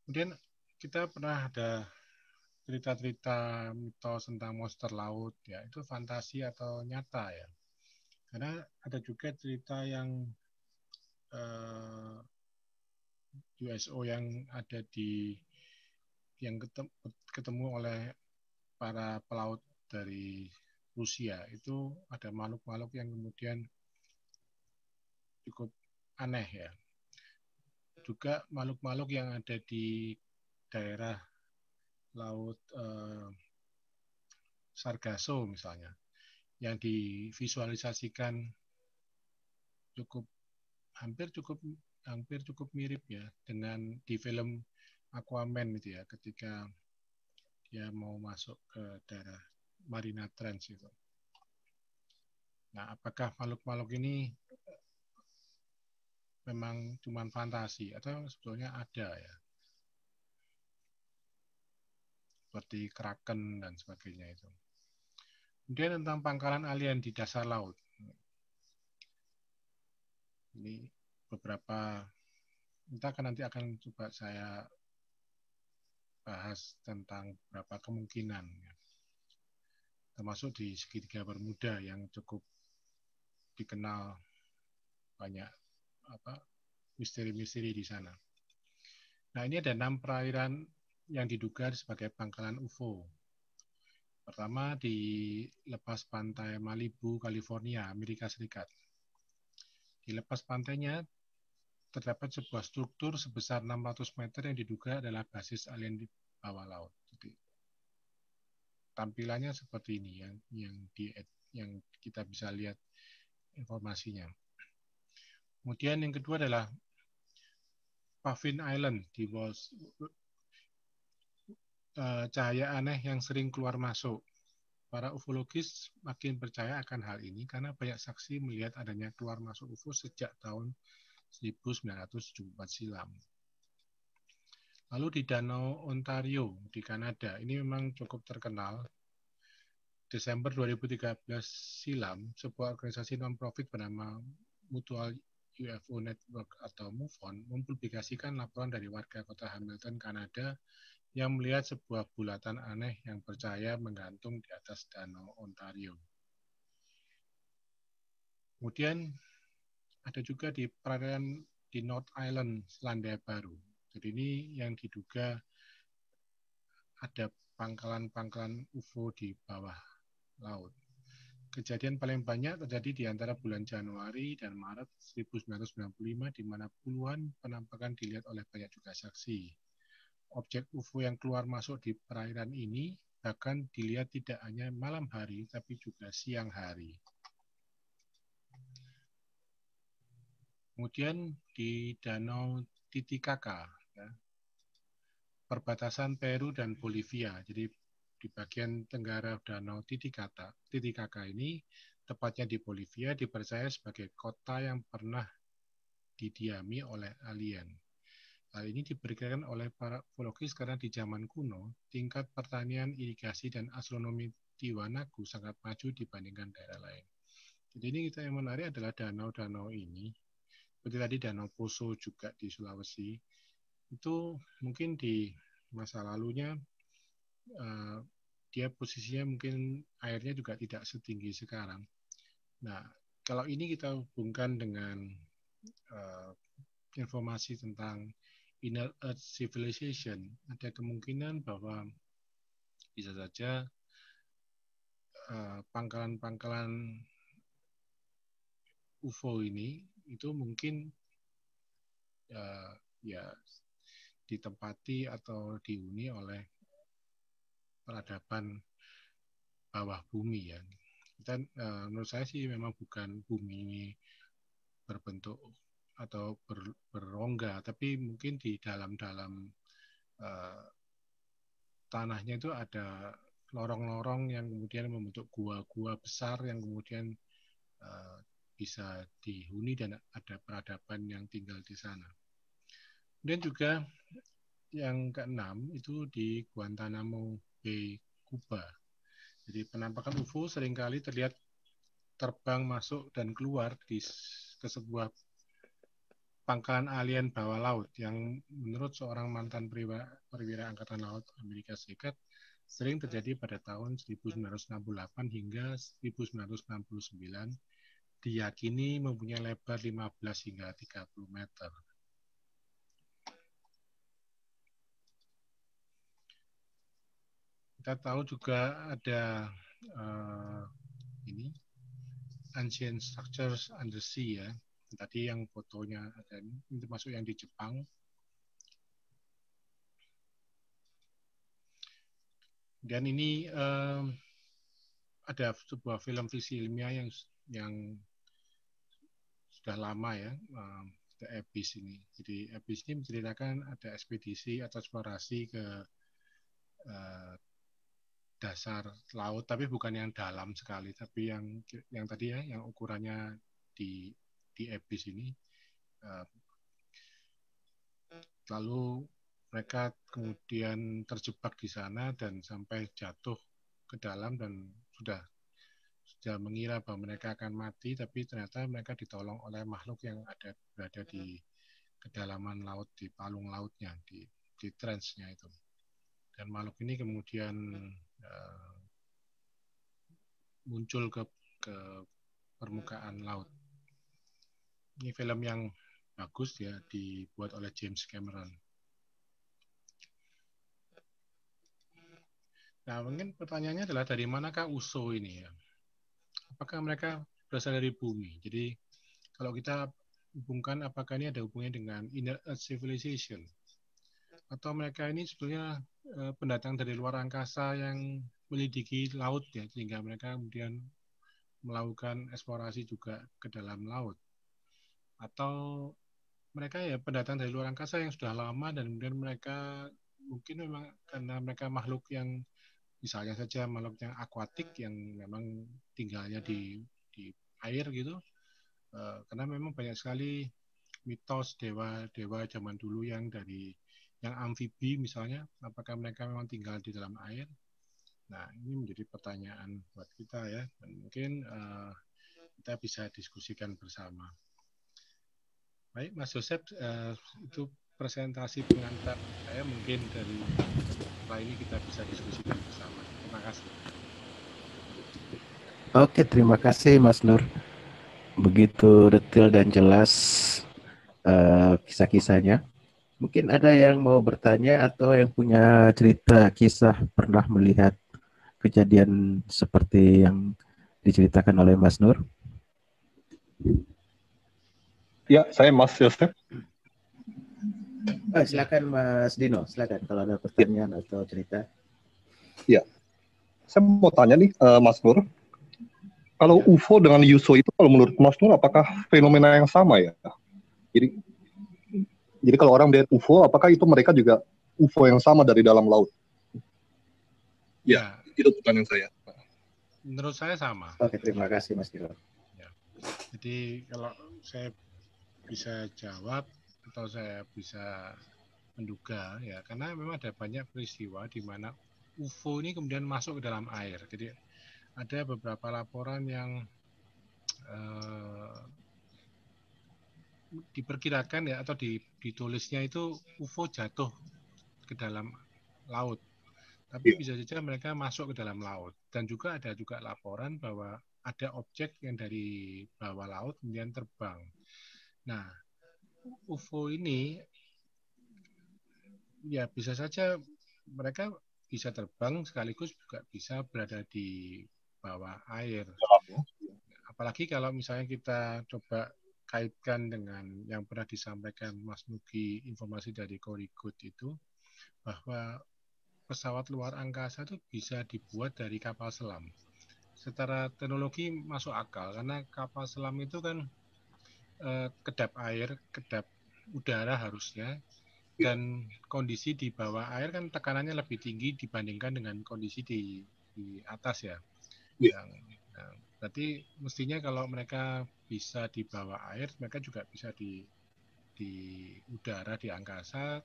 Kemudian kita pernah ada cerita-cerita mitos tentang monster laut ya itu fantasi atau nyata ya karena ada juga cerita yang uh, eh, USO yang ada di yang ketemu, ketemu oleh para pelaut dari Rusia itu ada makhluk-makhluk yang kemudian cukup aneh ya. Juga makhluk-makhluk yang ada di daerah laut eh, Sargasso misalnya yang divisualisasikan cukup hampir cukup hampir cukup mirip ya dengan di film Aquaman gitu ya ketika dia mau masuk ke daerah Marina Trench itu. Nah, apakah makhluk-makhluk ini eh, memang cuma fantasi atau sebetulnya ada ya? Seperti kraken dan sebagainya itu. Kemudian tentang pangkalan alien di dasar laut. Ini beberapa kita akan nanti akan coba saya bahas tentang beberapa kemungkinan ya. termasuk di segitiga bermuda yang cukup dikenal banyak apa misteri-misteri di sana. Nah, ini ada enam perairan yang diduga sebagai pangkalan UFO. Pertama di lepas pantai Malibu, California, Amerika Serikat. Di lepas pantainya, terdapat sebuah struktur sebesar 600 meter yang diduga adalah basis alien di bawah laut. Jadi, tampilannya seperti ini yang yang di yang kita bisa lihat informasinya. Kemudian yang kedua adalah Puffin Island di bawah eh, cahaya aneh yang sering keluar masuk. Para ufologis makin percaya akan hal ini karena banyak saksi melihat adanya keluar masuk UFO sejak tahun 1974 silam. Lalu di Danau Ontario di Kanada, ini memang cukup terkenal. Desember 2013 silam, sebuah organisasi non-profit bernama Mutual UFO Network atau MUFON mempublikasikan laporan dari warga kota Hamilton, Kanada yang melihat sebuah bulatan aneh yang percaya menggantung di atas danau Ontario. Kemudian ada juga di perairan di North Island, Selandia Baru. Jadi ini yang diduga ada pangkalan-pangkalan UFO di bawah laut. Kejadian paling banyak terjadi di antara bulan Januari dan Maret 1995 di mana puluhan penampakan dilihat oleh banyak juga saksi objek UFO yang keluar masuk di perairan ini bahkan dilihat tidak hanya malam hari tapi juga siang hari. Kemudian di Danau Titicaca, ya, perbatasan Peru dan Bolivia. Jadi di bagian tenggara Danau Titicaca, Titicaca ini tepatnya di Bolivia dipercaya sebagai kota yang pernah didiami oleh alien. Hal ini diperkirakan oleh para ufologis karena di zaman kuno, tingkat pertanian, irigasi, dan astronomi di Wanaku sangat maju dibandingkan daerah lain. Jadi ini kita yang menarik adalah danau-danau ini, seperti tadi Danau Poso juga di Sulawesi, itu mungkin di masa lalunya uh, dia posisinya mungkin airnya juga tidak setinggi sekarang. Nah, kalau ini kita hubungkan dengan uh, informasi tentang Inner Earth Civilization, ada kemungkinan bahwa bisa saja eh, pangkalan-pangkalan uh, UFO ini itu mungkin uh, ya ditempati atau dihuni oleh peradaban bawah bumi ya. Kita, uh, eh, menurut saya sih memang bukan bumi ini berbentuk atau ber, berongga, tapi mungkin di dalam-dalam uh, tanahnya itu ada lorong-lorong yang kemudian membentuk gua-gua besar yang kemudian uh, bisa dihuni dan ada peradaban yang tinggal di sana. Kemudian juga yang keenam itu di Guantanamo Bay, Cuba. Jadi penampakan UFO seringkali terlihat terbang masuk dan keluar di ke sebuah pangkalan alien bawah laut yang menurut seorang mantan perwira, perwira Angkatan Laut Amerika Serikat sering terjadi pada tahun 1968 hingga 1969 diyakini mempunyai lebar 15 hingga 30 meter. Kita tahu juga ada uh, ini ancient structures under sea ya tadi yang fotonya ada ini termasuk yang di Jepang dan ini eh, ada sebuah film visi ilmiah yang yang sudah lama ya eh, The Abyss ini jadi Abyss ini menceritakan ada ekspedisi atau eksplorasi ke uh, dasar laut tapi bukan yang dalam sekali tapi yang yang tadi ya yang ukurannya di di EBIS ini. Eh, lalu mereka kemudian terjebak di sana dan sampai jatuh ke dalam dan sudah sudah mengira bahwa mereka akan mati, tapi ternyata mereka ditolong oleh makhluk yang ada berada di kedalaman laut di palung lautnya di di trenchnya itu. Dan makhluk ini kemudian uh, muncul ke ke permukaan laut ini film yang bagus ya dibuat oleh James Cameron. Nah, mungkin pertanyaannya adalah dari manakah USO ini ya? Apakah mereka berasal dari bumi? Jadi kalau kita hubungkan apakah ini ada hubungannya dengan inner earth civilization atau mereka ini sebetulnya e, pendatang dari luar angkasa yang melidiki laut ya sehingga mereka kemudian melakukan eksplorasi juga ke dalam laut atau mereka ya pendatang dari luar angkasa yang sudah lama dan kemudian mereka mungkin memang karena mereka makhluk yang misalnya saja makhluk yang akuatik hmm. yang memang tinggalnya di di air gitu eh, karena memang banyak sekali mitos dewa dewa zaman dulu yang dari yang amfibi misalnya apakah mereka memang tinggal di dalam air nah ini menjadi pertanyaan buat kita ya dan mungkin uh, kita bisa diskusikan bersama. Baik, Mas Yosep, uh, eh, itu presentasi pengantar saya mungkin dari setelah ini kita bisa diskusikan bersama. Terima kasih. Oke, terima kasih Mas Nur. Begitu detail dan jelas uh, kisah-kisahnya. Mungkin ada yang mau bertanya atau yang punya cerita kisah pernah melihat kejadian seperti yang diceritakan oleh Mas Nur. Ya, saya Mas Yosep. Oh, eh, silakan Mas Dino, silakan kalau ada pertanyaan ya. atau cerita. Ya, saya mau tanya nih uh, Mas Nur, kalau ya. UFO dengan Yuso itu kalau menurut Mas Nur apakah fenomena yang sama ya? Jadi, jadi kalau orang lihat UFO, apakah itu mereka juga UFO yang sama dari dalam laut? Ya, itu bukan yang saya. Menurut saya sama. Oke, terima kasih Mas Dino. Ya. Jadi kalau saya bisa jawab atau saya bisa menduga ya karena memang ada banyak peristiwa di mana UFO ini kemudian masuk ke dalam air. Jadi ada beberapa laporan yang eh, diperkirakan ya atau ditulisnya itu UFO jatuh ke dalam laut. Tapi iya. bisa saja mereka masuk ke dalam laut. Dan juga ada juga laporan bahwa ada objek yang dari bawah laut kemudian terbang. Nah, UFO ini ya bisa saja mereka bisa terbang sekaligus juga bisa berada di bawah air. Apalagi kalau misalnya kita coba kaitkan dengan yang pernah disampaikan Mas Nugi informasi dari Korikut itu bahwa pesawat luar angkasa itu bisa dibuat dari kapal selam. Secara teknologi masuk akal karena kapal selam itu kan Eh, kedap air, kedap udara harusnya dan kondisi di bawah air kan tekanannya lebih tinggi dibandingkan dengan kondisi di di atas ya. Yeah. Yang, nah, berarti mestinya kalau mereka bisa di bawah air, mereka juga bisa di di udara di angkasa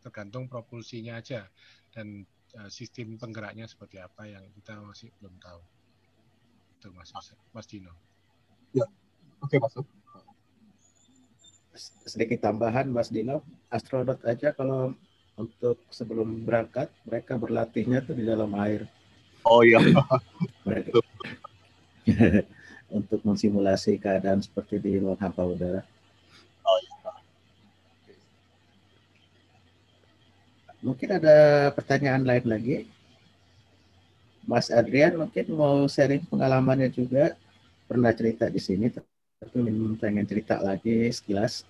tergantung propulsinya aja dan uh, sistem penggeraknya seperti apa yang kita masih belum tahu. Itu Mas Mas Dino. Ya. Oke, okay, Mas sedikit tambahan Mas Dino, astronot aja kalau untuk sebelum berangkat mereka berlatihnya tuh di dalam air. Oh iya. untuk mensimulasi keadaan seperti di luar hampa udara. Oh iya. Mungkin ada pertanyaan lain lagi. Mas Adrian mungkin mau sharing pengalamannya juga pernah cerita di sini tapi pengen cerita lagi sekilas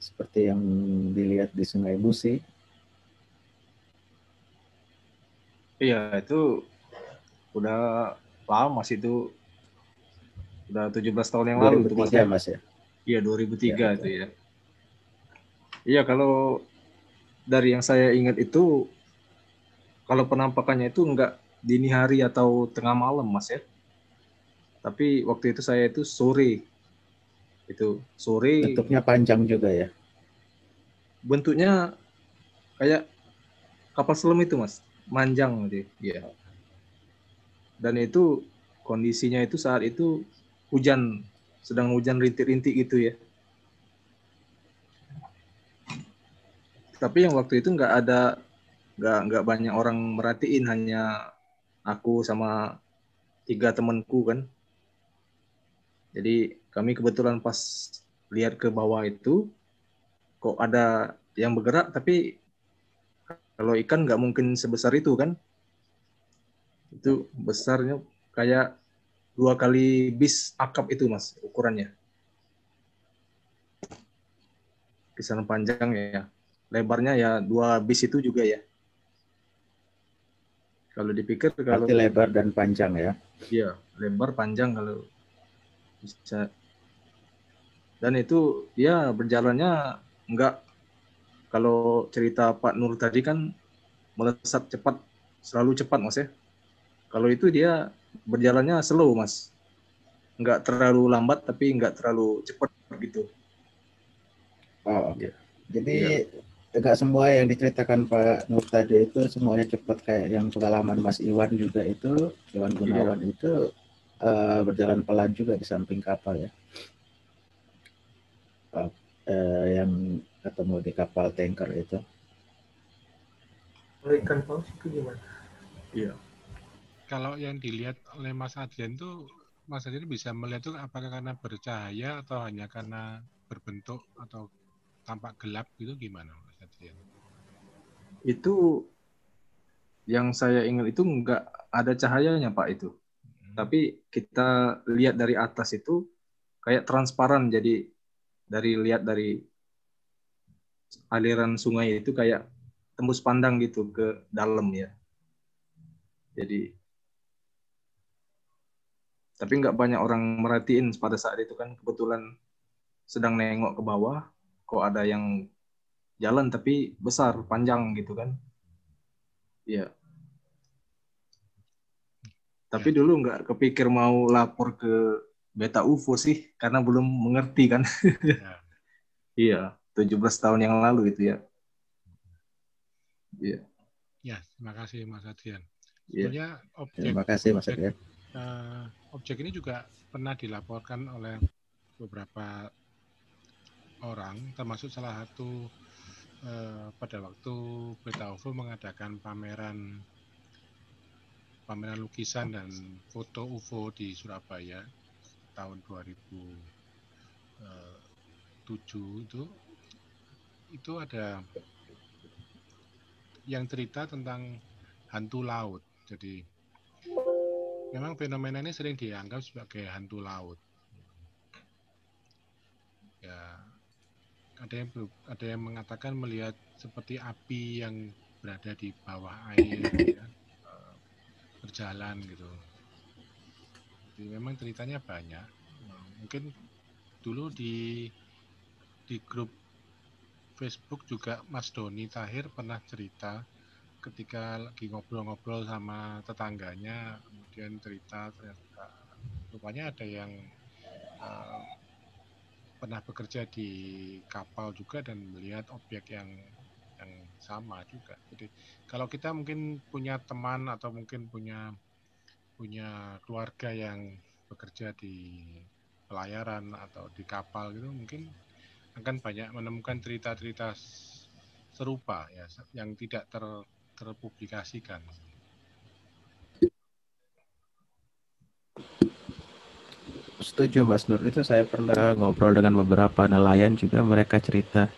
seperti yang dilihat di Sungai Busi. Iya, itu udah lama sih itu. Udah 17 tahun yang 2003, lalu itu Mas. Ya, Mas ya. Iya, 2003 ya, itu ya. Iya, kalau dari yang saya ingat itu kalau penampakannya itu enggak dini hari atau tengah malam, Mas ya. Tapi waktu itu saya itu sore. Itu sore. Bentuknya panjang juga ya. Bentuknya kayak kapal selam itu, Mas. Manjang gitu. Ya. Dan itu kondisinya itu saat itu hujan sedang hujan rintik-rintik gitu ya. Tapi yang waktu itu nggak ada nggak nggak banyak orang merhatiin hanya aku sama tiga temanku kan jadi kami kebetulan pas lihat ke bawah itu kok ada yang bergerak tapi kalau ikan nggak mungkin sebesar itu kan. Itu besarnya kayak dua kali bis akap itu mas ukurannya. Kisaran panjang ya. Lebarnya ya dua bis itu juga ya. Kalau dipikir kalau Berarti lebar dan panjang ya. Iya, lebar panjang kalau bisa dan itu dia ya, berjalannya enggak kalau cerita Pak Nur tadi kan melesat cepat selalu cepat mas ya kalau itu dia berjalannya slow mas enggak terlalu lambat tapi enggak terlalu cepat begitu oh oke iya. jadi yeah. enggak semua yang diceritakan Pak Nur tadi itu semuanya cepat kayak yang pengalaman Mas Iwan juga itu Iwan Gunawan yeah. itu Eh, berjalan pelan juga di samping kapal ya. Uh, uh, yang ketemu di kapal tanker itu. Ikan paus itu gimana? Iya. Kalau yang dilihat oleh Mas Adrian tuh, Mas Adrian bisa melihat tuh apakah karena bercahaya atau hanya karena berbentuk atau tampak gelap gitu gimana Mas Adrian? Itu yang saya ingat itu nggak ada cahayanya Pak itu tapi kita lihat dari atas itu kayak transparan jadi dari lihat dari aliran sungai itu kayak tembus pandang gitu ke dalam ya jadi tapi nggak banyak orang merhatiin pada saat itu kan kebetulan sedang nengok ke bawah kok ada yang jalan tapi besar panjang gitu kan ya tapi dulu nggak kepikir mau lapor ke Beta UFO sih, karena belum mengerti kan. Ya. Iya, yeah. 17 tahun yang lalu itu ya. Iya. Yeah. Ya, terima kasih Mas Adrian. Iya. Sebetulnya objek, terima kasih Mas Adrian. Objek, uh, objek ini juga pernah dilaporkan oleh beberapa orang, termasuk salah satu eh, pada waktu Beta UFO mengadakan pameran pameran lukisan dan foto UFO di Surabaya tahun 2007 eh, itu itu ada yang cerita tentang hantu laut. Jadi memang fenomena ini sering dianggap sebagai hantu laut. Ya, ada yang ada yang mengatakan melihat seperti api yang berada di bawah air. Ya jalan gitu. Jadi memang ceritanya banyak. Mungkin dulu di di grup Facebook juga Mas Doni Tahir pernah cerita ketika lagi ngobrol-ngobrol sama tetangganya, kemudian cerita ternyata rupanya ada yang uh, pernah bekerja di kapal juga dan melihat objek yang sama juga. Jadi kalau kita mungkin punya teman atau mungkin punya punya keluarga yang bekerja di pelayaran atau di kapal gitu mungkin akan banyak menemukan cerita-cerita serupa ya yang tidak ter, terpublikasikan. Setuju Mas Nur itu saya pernah ngobrol dengan beberapa nelayan juga mereka cerita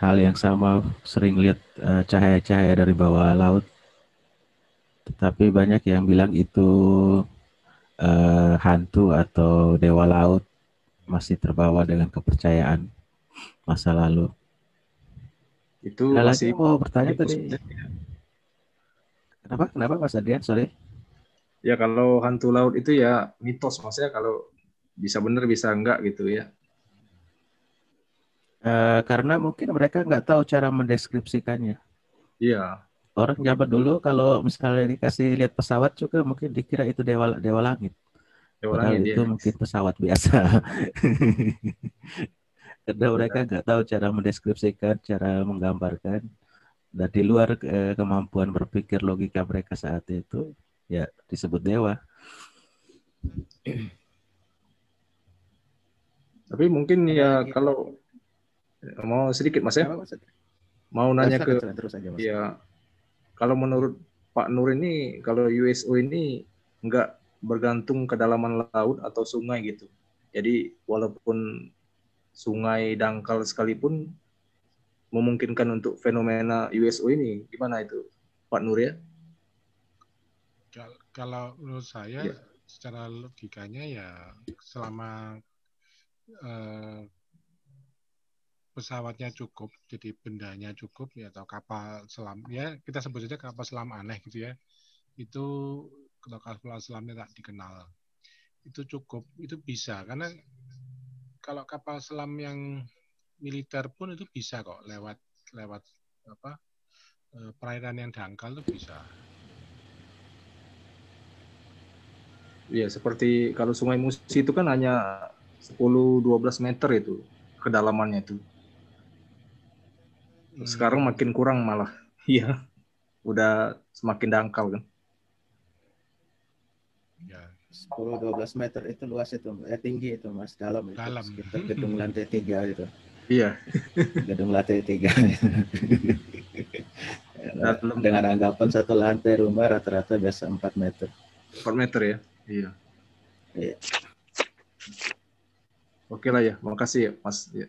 hal yang sama sering lihat eh, cahaya-cahaya dari bawah laut. Tetapi banyak yang bilang itu uh, hantu atau dewa laut masih terbawa dengan kepercayaan masa lalu. Itu nah, masih lagi mau bertanya tadi. Kenapa? Kenapa Mas Adrian? Sorry. Ya kalau hantu laut itu ya mitos maksudnya kalau bisa benar bisa enggak gitu ya. Uh, karena mungkin mereka nggak tahu cara mendeskripsikannya. Iya. Orang zaman dulu kalau misalnya dikasih lihat pesawat juga mungkin dikira itu dewa dewa langit. Dewa Padahal langit, itu yes. Iya. mungkin pesawat biasa. Karena iya. mereka nggak tahu cara mendeskripsikan, cara menggambarkan, dan di luar eh, kemampuan berpikir logika mereka saat itu, ya disebut dewa. Tapi mungkin ya iya, gitu. kalau Mau sedikit Mas ya? Mau nanya ke Ya. Kalau menurut Pak Nur ini kalau USO ini nggak bergantung kedalaman laut atau sungai gitu. Jadi walaupun sungai dangkal sekalipun memungkinkan untuk fenomena USO ini. Gimana itu Pak Nur ya? Kalau menurut saya ya. secara logikanya ya selama eh, pesawatnya cukup, jadi bendanya cukup ya atau kapal selam ya kita sebut saja kapal selam aneh gitu ya. Itu kalau kapal selamnya tak dikenal. Itu cukup, itu bisa karena kalau kapal selam yang militer pun itu bisa kok lewat lewat apa eh, perairan yang dangkal itu bisa. Ya, seperti kalau Sungai Musi itu kan hanya 10-12 meter itu kedalamannya itu. Hmm. sekarang makin kurang malah iya udah semakin dangkal kan ya 10-12 meter itu luas itu eh, tinggi itu mas dalam itu dalam. sekitar gedung lantai tiga itu iya gedung lantai tiga nah, dengan anggapan satu lantai rumah rata-rata biasa 4 meter 4 meter ya iya iya oke lah ya makasih ya mas ya.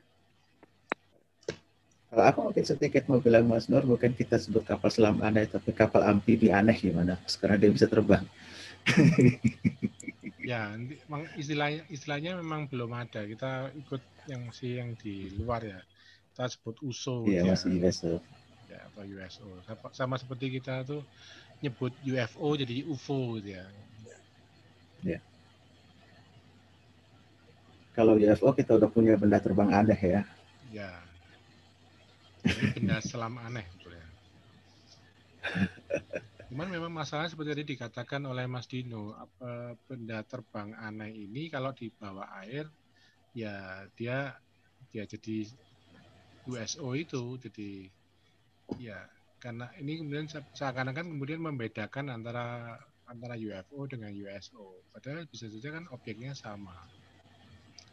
Kalau aku mungkin sedikit mau bilang Mas Nur, bukan kita sebut kapal selam aneh, tapi kapal amfibi aneh gimana? sekarang dia bisa terbang. ya, istilahnya, istilahnya memang belum ada. Kita ikut yang si yang di luar ya. Kita sebut USO. Iya, ya. masih USO. Ya, atau USO. Sama, sama seperti kita tuh nyebut UFO jadi UFO gitu ya. Ya. Kalau UFO kita udah punya benda terbang aneh ya. Ya pindah selam aneh gitu ya. Cuman memang masalah seperti tadi dikatakan oleh Mas Dino, apa, benda terbang aneh ini kalau dibawa air, ya dia dia jadi USO itu, jadi ya karena ini kemudian seakan-akan kan kemudian membedakan antara antara UFO dengan USO. Padahal bisa saja kan objeknya sama.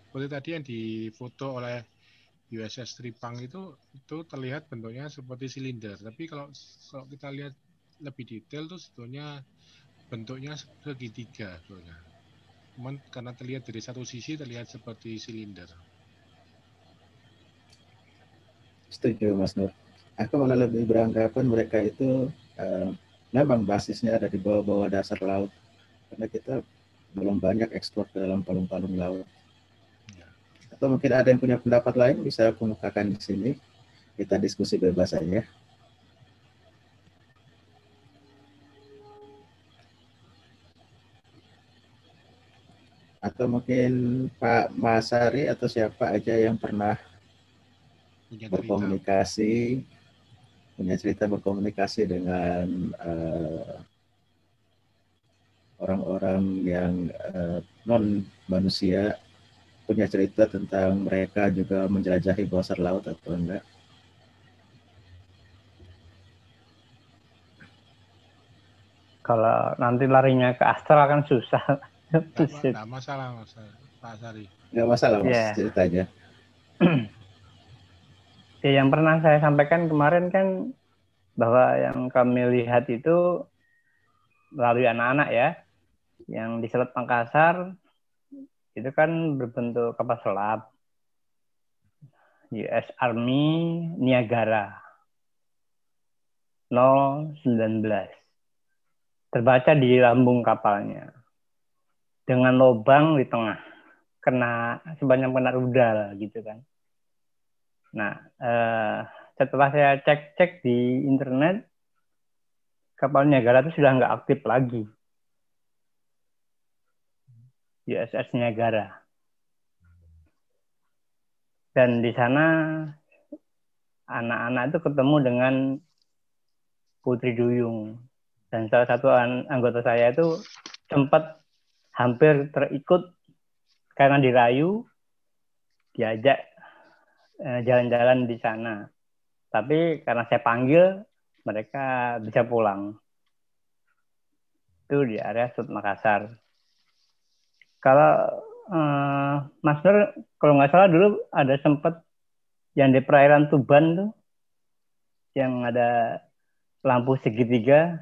Seperti tadi yang difoto oleh USS Tripang itu itu terlihat bentuknya seperti silinder tapi kalau kalau kita lihat lebih detail tuh sebetulnya bentuknya segitiga sebetulnya cuman karena terlihat dari satu sisi terlihat seperti silinder setuju Mas Nur aku malah lebih beranggapan mereka itu eh, memang basisnya ada di bawah-bawah dasar laut karena kita belum banyak ekspor ke dalam palung-palung laut atau mungkin ada yang punya pendapat lain bisa kemukakan di sini. Kita diskusi bebas saja. Ya. Atau mungkin Pak Masari atau siapa aja yang pernah punya berkomunikasi, punya cerita berkomunikasi dengan orang eh, orang-orang yang uh, non manusia punya cerita tentang mereka juga menjelajahi bawah laut atau enggak? Kalau nanti larinya ke astral kan susah. Enggak masalah, masalah, Pak Sari. Enggak masalah, Mas, yeah. ceritanya. ya, yang pernah saya sampaikan kemarin kan bahwa yang kami lihat itu melalui anak-anak ya, yang di Selat Makassar itu kan berbentuk kapal selam US Army Niagara 019 terbaca di lambung kapalnya dengan lubang di tengah kena sebanyak kena rudal gitu kan nah eh, setelah saya cek-cek di internet kapal Niagara itu sudah nggak aktif lagi USS Niagara. Dan di sana anak-anak itu ketemu dengan Putri Duyung. Dan salah satu anggota saya itu sempat hampir terikut karena dirayu diajak eh, jalan-jalan di sana. Tapi karena saya panggil, mereka bisa pulang. Itu di area Sud Makassar kalau eh, Mas Nur kalau nggak salah dulu ada sempat yang di perairan Tuban tuh yang ada lampu segitiga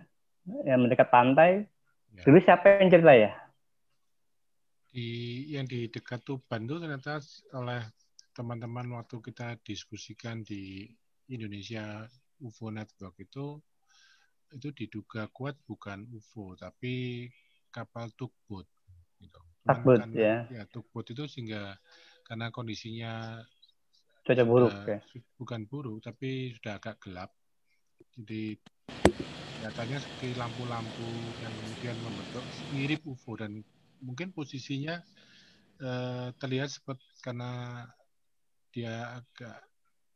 yang mendekat pantai. Ya. Dulu siapa yang cerita ya? Di yang di dekat Tuban tuh ternyata oleh teman-teman waktu kita diskusikan di Indonesia UFO Network itu itu diduga kuat bukan UFO tapi kapal tugboat gitu takbut ya. Ya takbut itu sehingga karena kondisinya cuaca buruk ya. Bukan buruk tapi sudah agak gelap. Jadi nyatanya seperti lampu-lampu yang kemudian membentuk mirip UFO dan mungkin posisinya eh, terlihat seperti karena dia agak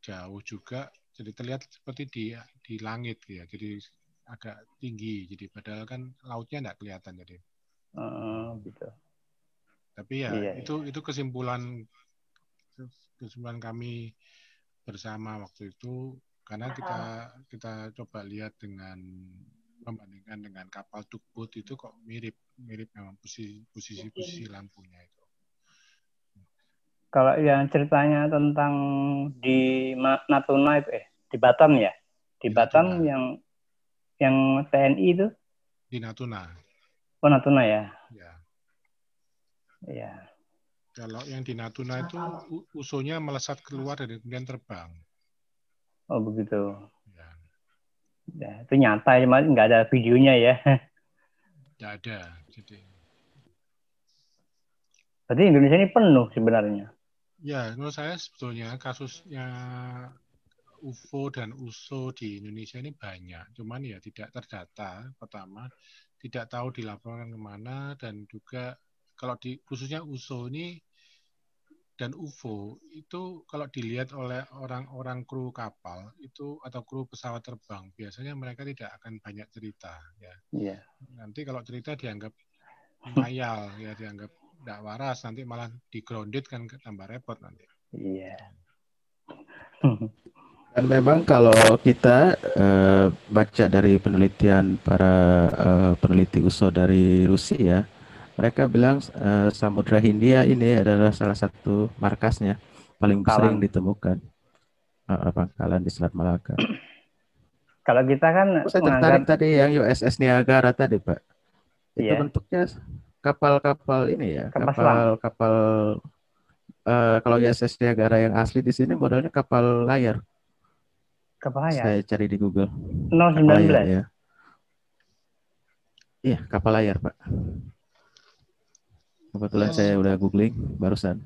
jauh juga jadi terlihat seperti di di langit ya jadi agak tinggi jadi padahal kan lautnya tidak kelihatan jadi uh, gitu tapi ya iya, itu iya. itu kesimpulan kesimpulan kami bersama waktu itu karena kita kita coba lihat dengan membandingkan dengan kapal tugboat itu kok mirip mirip memang posisi posisi posisi lampunya itu. Kalau yang ceritanya tentang di Natuna itu eh di Batam ya? Di, di Batam Natuna. yang yang TNI itu? Di Natuna. Oh Natuna ya. ya. Iya. Kalau yang di Natuna itu usulnya melesat keluar dan kemudian terbang. Oh begitu. Ya. ya itu nyata cuma nggak ada videonya ya. Nggak ada. Jadi. Berarti Indonesia ini penuh sebenarnya. Ya, menurut saya sebetulnya kasusnya UFO dan USO di Indonesia ini banyak. Cuman ya tidak terdata pertama, tidak tahu dilaporkan kemana dan juga kalau di khususnya USO ini dan UFO itu kalau dilihat oleh orang-orang kru kapal itu atau kru pesawat terbang biasanya mereka tidak akan banyak cerita ya. Yeah. Nanti kalau cerita dianggap mayal ya dianggap tidak waras nanti malah grounded kan tambah repot nanti. Iya. Yeah. Dan memang kalau kita uh, baca dari penelitian para uh, peneliti USO dari Rusia, mereka bilang uh, Samudra Hindia ini adalah salah satu markasnya paling Kalan. sering ditemukan uh, eh, pangkalan eh, di Selat Malaka. Kalau kita kan oh, saya tertarik tadi yang USS Niagara tadi Pak. Itu yeah. bentuknya kapal-kapal ini ya, kapal-kapal uh, kalau USS Niagara yang asli di sini modalnya kapal layar. Kapal layar. Saya cari di Google. 019. Kapal ya. Iya, kapal layar, Pak. Kebetulan saya udah googling barusan.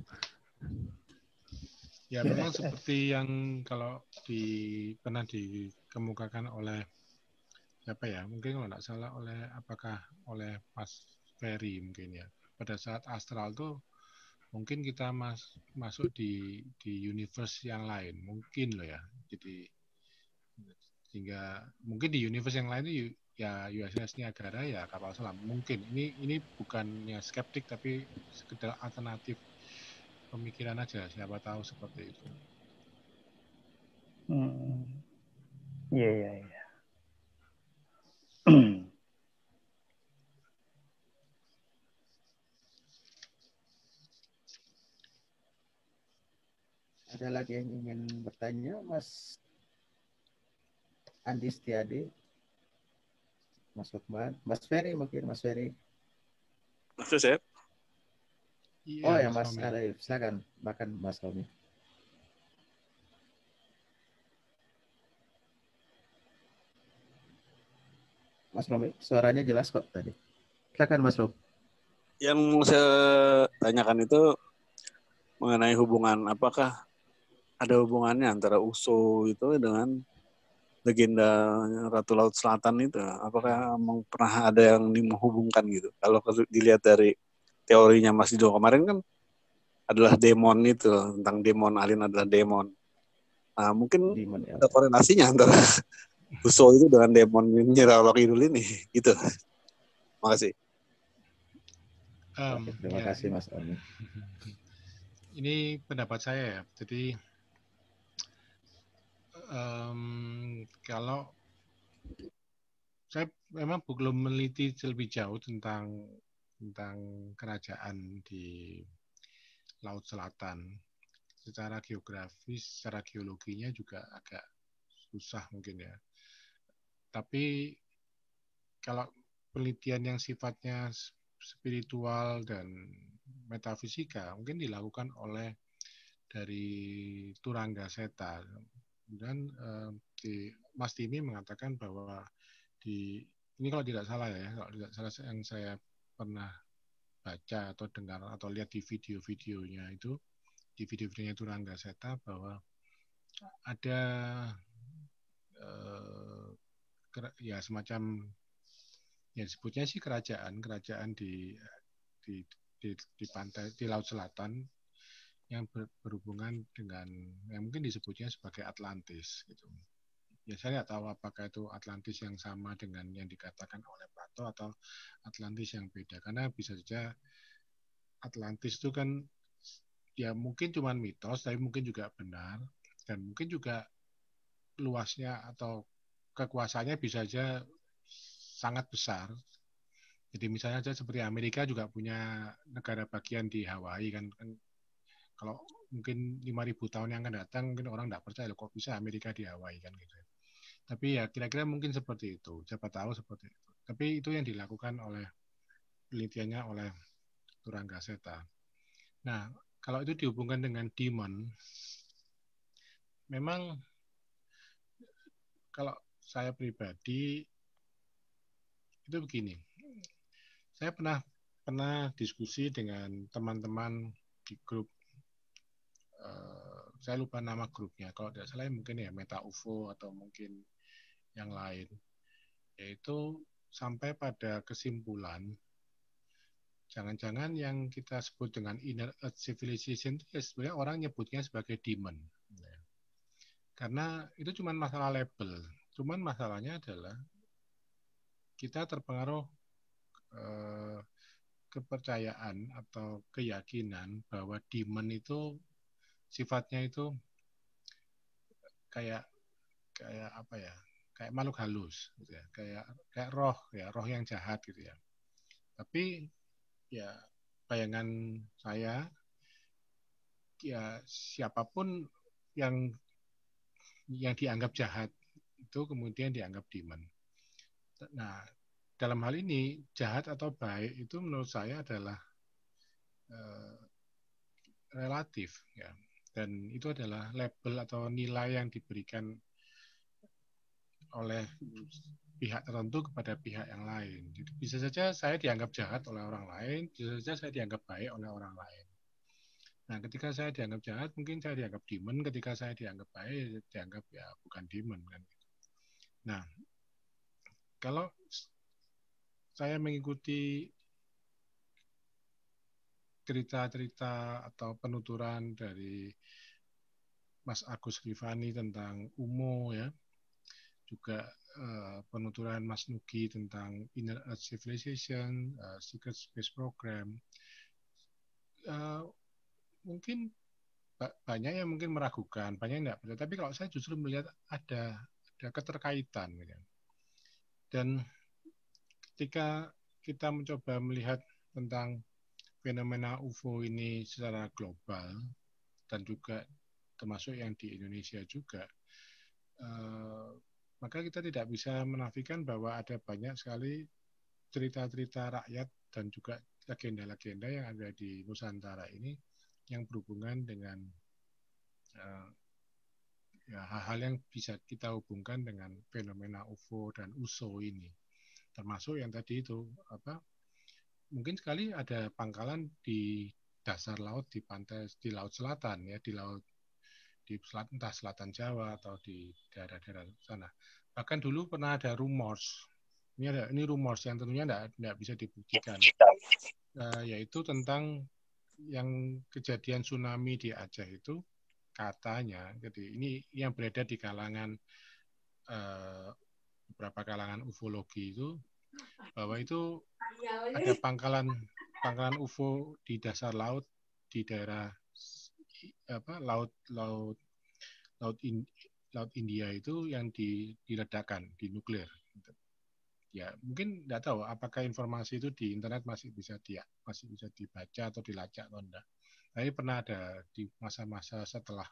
Ya memang seperti yang kalau di pernah dikemukakan oleh siapa ya mungkin kalau nggak salah oleh apakah oleh Mas Ferry mungkin ya pada saat astral tuh mungkin kita mas, masuk di di universe yang lain mungkin loh ya jadi sehingga mungkin di universe yang lain itu ya USS Niagara ya kapal selam mungkin ini ini bukannya skeptik tapi sekedar alternatif pemikiran aja siapa tahu seperti itu. Hmm. Iya iya iya. Ada lagi yang ingin bertanya, Mas Andi Setiadi? Mas Lukman, Mas Ferry mungkin Mas Ferry. Mas Yosef. Iya, oh ya Mas Arief, silakan makan Mas Tommy. Mas Romi, suaranya jelas kok tadi. Silakan Mas Romi. Yang saya tanyakan itu mengenai hubungan apakah ada hubungannya antara USO itu dengan legenda Ratu Laut Selatan itu apakah emang pernah ada yang menghubungkan gitu kalau dilihat dari teorinya Mas Dido kemarin kan adalah demon itu tentang demon Alin adalah demon nah, mungkin demon, ya. ada korelasinya antara Buso itu dengan demon Nyerawak Idul ini gitu makasih um, terima kasih ya. Mas Oni ini pendapat saya ya jadi um, kalau saya memang belum meneliti lebih jauh tentang tentang kerajaan di Laut Selatan. Secara geografis, secara geologinya juga agak susah mungkin ya. Tapi kalau penelitian yang sifatnya spiritual dan metafisika mungkin dilakukan oleh dari Turangga Seta Kemudian uh, di Mas Timi mengatakan bahwa di ini kalau tidak salah ya, kalau tidak salah yang saya pernah baca atau dengar atau lihat di video-videonya itu di video-videonya itu Rangga Seta bahwa ada uh, ya semacam ya sebutnya sih kerajaan kerajaan di di di, di pantai di laut selatan yang ber, berhubungan dengan yang mungkin disebutnya sebagai Atlantis gitu. Ya saya tidak tahu apakah itu Atlantis yang sama dengan yang dikatakan oleh Plato atau Atlantis yang beda karena bisa saja Atlantis itu kan ya mungkin cuma mitos tapi mungkin juga benar dan mungkin juga luasnya atau kekuasaannya bisa saja sangat besar. Jadi misalnya saja seperti Amerika juga punya negara bagian di Hawaii kan, kan kalau mungkin 5000 tahun yang akan datang mungkin orang tidak percaya loh kok bisa Amerika di Hawaii kan gitu tapi ya kira-kira mungkin seperti itu siapa tahu seperti itu tapi itu yang dilakukan oleh penelitiannya oleh Turangga Seta nah kalau itu dihubungkan dengan demon memang kalau saya pribadi itu begini saya pernah pernah diskusi dengan teman-teman di grup Eh, saya lupa nama grupnya. Kalau tidak salah mungkin ya Meta UFO atau mungkin yang lain. Yaitu sampai pada kesimpulan jangan-jangan yang kita sebut dengan inner earth civilization itu ya sebenarnya orang nyebutnya sebagai demon. Iya. Karena itu cuma masalah label. Cuman masalahnya adalah kita terpengaruh eh, kepercayaan atau keyakinan bahwa demon itu sifatnya itu kayak kayak apa ya kayak makhluk halus gitu ya kayak kayak roh ya roh yang jahat gitu ya tapi ya bayangan saya ya siapapun yang yang dianggap jahat itu kemudian dianggap demon nah dalam hal ini jahat atau baik itu menurut saya adalah eh, relatif ya dan itu adalah label atau nilai yang diberikan oleh pihak tertentu kepada pihak yang lain. Jadi gitu. bisa saja saya dianggap jahat oleh orang lain, bisa saja saya dianggap baik oleh orang lain. Nah, ketika saya dianggap jahat, mungkin saya dianggap demon. Ketika saya dianggap baik, dianggap ya bukan demon kan. Gitu. Nah, kalau saya mengikuti cerita-cerita atau penuturan dari Mas Agus Rifani tentang UMO ya, juga uh, penuturan Mas Nugi tentang Inner Earth Civilization, uh, Secret Space Program. Uh, mungkin banyak yang mungkin meragukan, banyak yang tidak Tapi kalau saya justru melihat ada ada keterkaitan. Gitu. Dan ketika kita mencoba melihat tentang fenomena UFO ini secara global dan juga termasuk yang di Indonesia juga, eh, maka kita tidak bisa menafikan bahwa ada banyak sekali cerita-cerita rakyat dan juga legenda-legenda yang ada di Nusantara ini yang berhubungan dengan eh, ya, hal-hal yang bisa kita hubungkan dengan fenomena UFO dan USO ini termasuk yang tadi itu apa mungkin sekali ada pangkalan di dasar laut di pantai di laut selatan ya di laut di selatan entah selatan Jawa atau di daerah-daerah sana. Bahkan dulu pernah ada rumors. Ini ada ini rumors yang tentunya tidak tidak bisa dibuktikan. Uh, yaitu tentang yang kejadian tsunami di Aceh itu katanya jadi ini yang beredar di kalangan uh, beberapa kalangan ufologi itu bahwa itu iya, ada pangkalan pangkalan UFO di dasar laut di daerah apa laut laut laut in, laut India itu yang di, diledakkan di nuklir. Ya mungkin nggak tahu apakah informasi itu di internet masih bisa dia masih bisa dibaca atau dilacak atau enggak. Tapi pernah ada di masa-masa setelah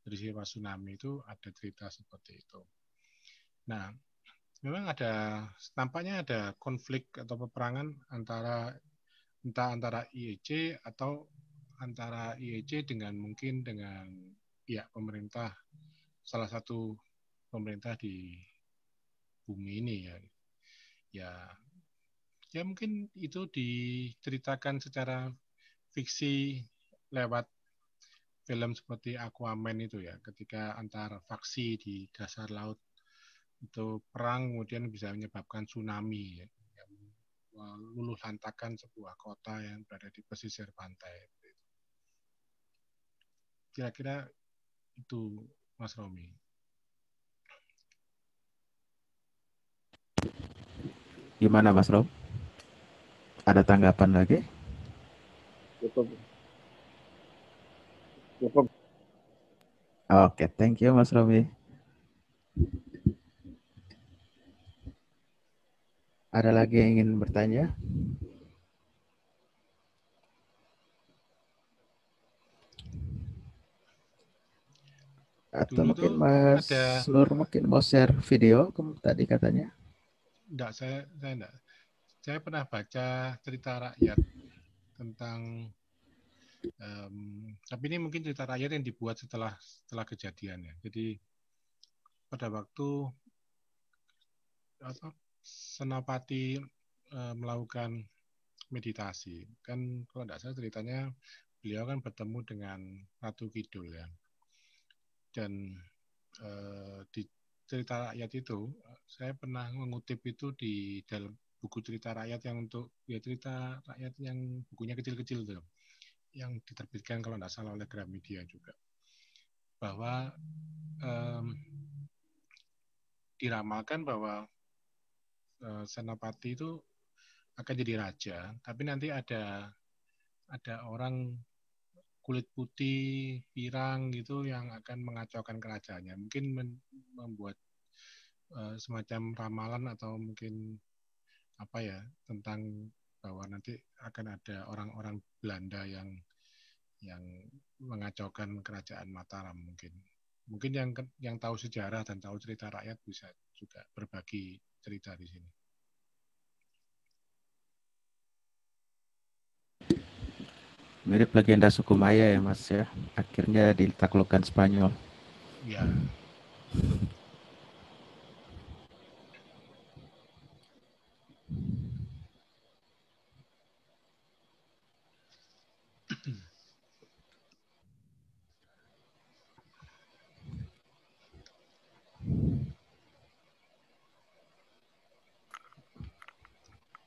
peristiwa tsunami itu ada cerita seperti itu. Nah, memang ada tampaknya ada konflik atau peperangan antara entah antara IEC atau antara IEC dengan mungkin dengan pihak pemerintah salah satu pemerintah di bumi ini ya ya ya mungkin itu diceritakan secara fiksi lewat film seperti Aquaman itu ya ketika antar faksi di dasar laut itu perang kemudian bisa menyebabkan tsunami ya, yang luluh sebuah kota yang berada di pesisir pantai. Kira-kira itu Mas Romi. Gimana Mas Rom? Ada tanggapan lagi? Oke, okay, thank you Mas Romi. Ada lagi yang ingin bertanya? Atau Dulu mungkin Mas ada... Nur mungkin mau share video tadi katanya? Enggak, saya, saya enggak. Saya pernah baca cerita rakyat tentang um, tapi ini mungkin cerita rakyat yang dibuat setelah setelah kejadian ya. Jadi pada waktu Senapati e, melakukan meditasi. Kan kalau tidak salah ceritanya beliau kan bertemu dengan Ratu Kidul ya. Dan e, di cerita rakyat itu saya pernah mengutip itu di dalam buku cerita rakyat yang untuk ya cerita rakyat yang bukunya kecil-kecil itu yang diterbitkan kalau tidak salah oleh Gramedia juga bahwa e, diramalkan bahwa Eh, Senapati itu akan jadi raja, tapi nanti ada ada orang kulit putih, pirang gitu yang akan mengacaukan kerajaannya. Mungkin men, membuat uh, semacam ramalan atau mungkin apa ya tentang bahwa nanti akan ada orang-orang Belanda yang yang mengacaukan kerajaan Mataram mungkin. Mungkin yang yang tahu sejarah dan tahu cerita rakyat bisa juga berbagi cerita di sini. Mirip legenda suku Maya ya Mas ya. Akhirnya ditaklukkan Spanyol. Ya.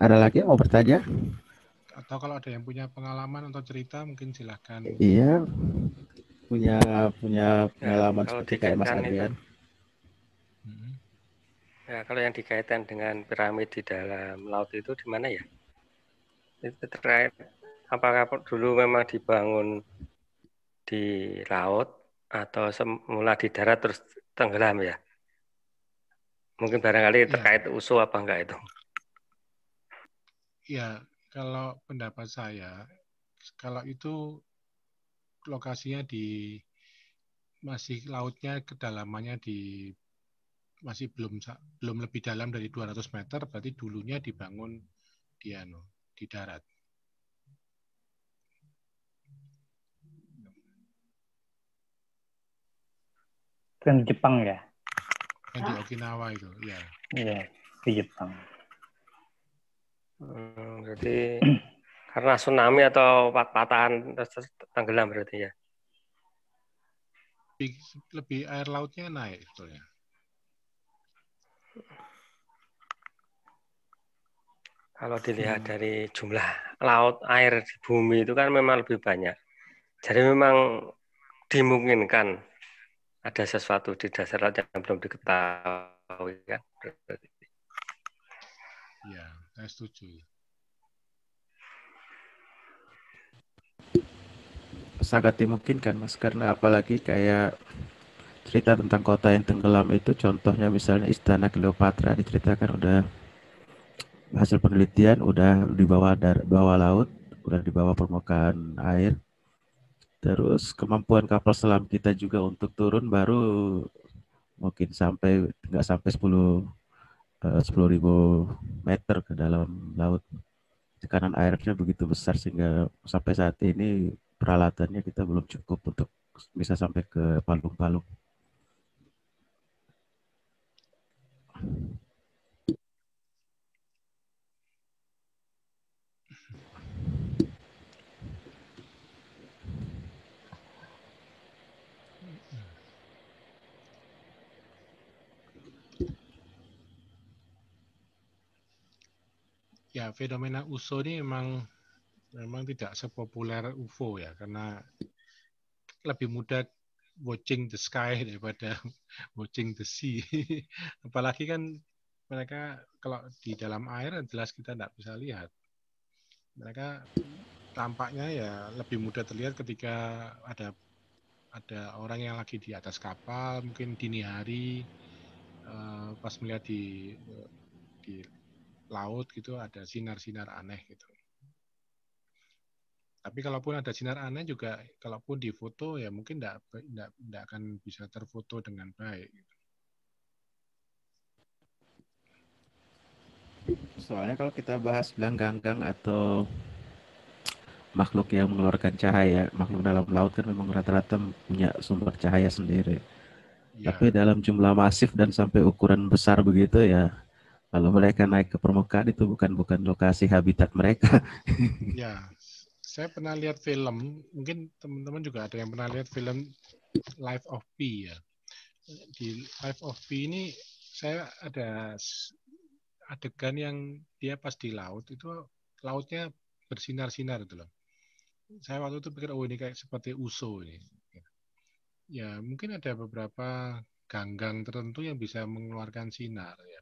Ada lagi yang mau bertanya? Atau kalau ada yang punya pengalaman atau cerita mungkin silahkan. Iya, punya punya pengalaman ya, seperti kayak Mas Adrian. Hmm. Ya, kalau yang dikaitkan dengan piramid di dalam laut itu di mana ya? Itu terkait apakah dulu memang dibangun di laut atau semula di darat terus tenggelam ya? Mungkin barangkali iya. terkait ya. usul apa enggak itu? ya kalau pendapat saya kalau itu lokasinya di masih lautnya kedalamannya di masih belum belum lebih dalam dari 200 meter berarti dulunya dibangun di anu di darat. Itu yang Jepang ya? di Okinawa itu, ya. Iya, di Jepang. Hmm, jadi karena tsunami atau pat patahan tenggelam berarti ya? Lebih, lebih air lautnya naik itu ya Kalau dilihat hmm. dari jumlah laut air di bumi itu kan memang lebih banyak. Jadi memang dimungkinkan ada sesuatu di dasar laut yang belum diketahui kan. Ya. Saya setuju. Ya. Sangat dimungkinkan mas, karena apalagi kayak cerita tentang kota yang tenggelam itu contohnya misalnya Istana Cleopatra diceritakan udah hasil penelitian udah di bawah dar, bawah laut, udah di bawah permukaan air. Terus kemampuan kapal selam kita juga untuk turun baru mungkin sampai nggak sampai 10 Eh, sepuluh ribu meter ke dalam laut tekanan airnya begitu besar sehingga sampai saat ini peralatannya kita belum cukup untuk bisa sampai ke palung-palung. ya fenomena USO ini memang memang tidak sepopuler UFO ya karena lebih mudah watching the sky daripada watching the sea. Apalagi kan mereka kalau di dalam air jelas kita tidak bisa lihat. Mereka tampaknya ya lebih mudah terlihat ketika ada ada orang yang lagi di atas kapal, mungkin dini hari eh, pas melihat di di laut gitu ada sinar-sinar aneh gitu. Tapi kalaupun ada sinar aneh juga, kalaupun difoto ya mungkin tidak tidak tidak akan bisa terfoto dengan baik. Gitu. Soalnya kalau kita bahas bilang ganggang atau makhluk yang mengeluarkan cahaya, makhluk dalam laut kan memang rata-rata punya sumber cahaya sendiri. Ya. Tapi dalam jumlah masif dan sampai ukuran besar begitu ya kalau mereka naik ke permukaan itu bukan bukan lokasi habitat mereka. ya, saya pernah lihat film, mungkin teman-teman juga ada yang pernah lihat film Life of Pi ya. Di Life of Pi ini saya ada adegan yang dia pas di laut itu lautnya bersinar-sinar itu loh. Saya waktu itu pikir oh ini kayak seperti USO ini. Ya mungkin ada beberapa ganggang tertentu yang bisa mengeluarkan sinar ya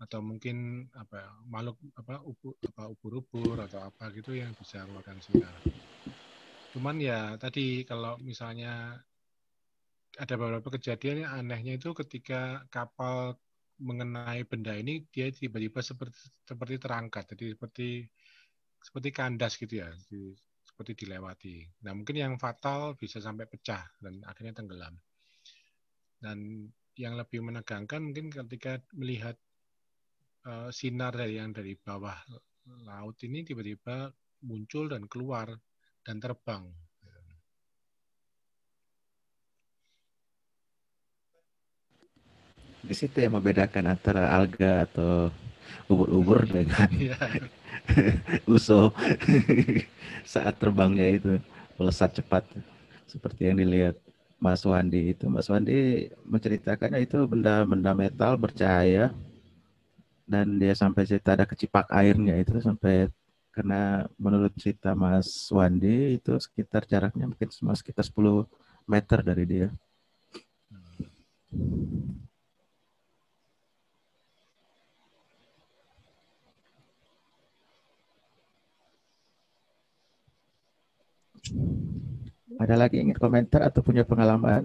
atau mungkin apa ya, makhluk apa ubur apa ubur-ubur atau apa gitu yang bisa makan sinar. Cuman ya tadi kalau misalnya ada beberapa kejadian yang anehnya itu ketika kapal mengenai benda ini dia tiba-tiba seperti seperti terangkat jadi seperti seperti kandas gitu ya di, seperti dilewati nah mungkin yang fatal bisa sampai pecah dan akhirnya tenggelam dan yang lebih menegangkan mungkin ketika melihat Eh, sinar dari yang dari bawah laut ini tiba-tiba muncul dan keluar dan terbang. Di situ yang membedakan antara alga atau ubur-ubur dengan iya. uso saat terbangnya itu melesat cepat seperti yang dilihat Mas Wandi itu. Mas Wandi menceritakannya itu benda-benda metal bercahaya dan dia sampai cerita ada kecipak airnya itu sampai karena menurut cerita Mas Wandi itu sekitar jaraknya mungkin cuma sekitar 10 meter dari dia. Ada lagi ingin komentar atau punya pengalaman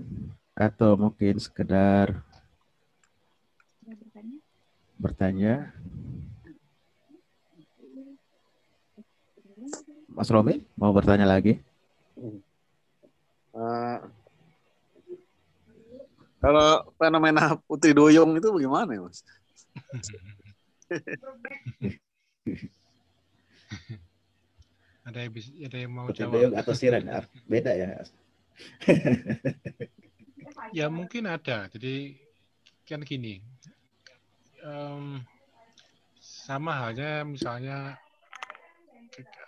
atau mungkin sekedar bertanya. Mas Romi mau bertanya lagi? Uh, kalau fenomena Putri duyung itu bagaimana ya, Mas? ada yang bisa, ada yang mau Putri jawab. atau Siren, ah, beda ya. ya mungkin ada. Jadi kan gini, um, sama halnya misalnya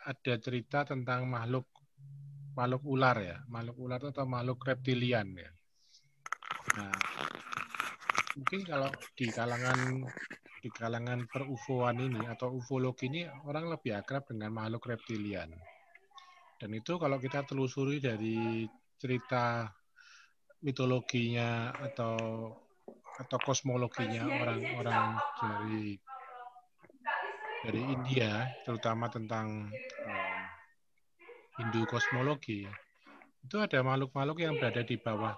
ada cerita tentang makhluk makhluk ular ya, makhluk ular atau makhluk reptilian ya. Nah, mungkin kalau di kalangan di kalangan perufoan ini atau ufologi ini orang lebih akrab dengan makhluk reptilian. Dan itu kalau kita telusuri dari cerita mitologinya atau atau kosmologinya orang-orang dari dari India, terutama tentang eh, Hindu kosmologi, itu ada makhluk-makhluk yang berada di bawah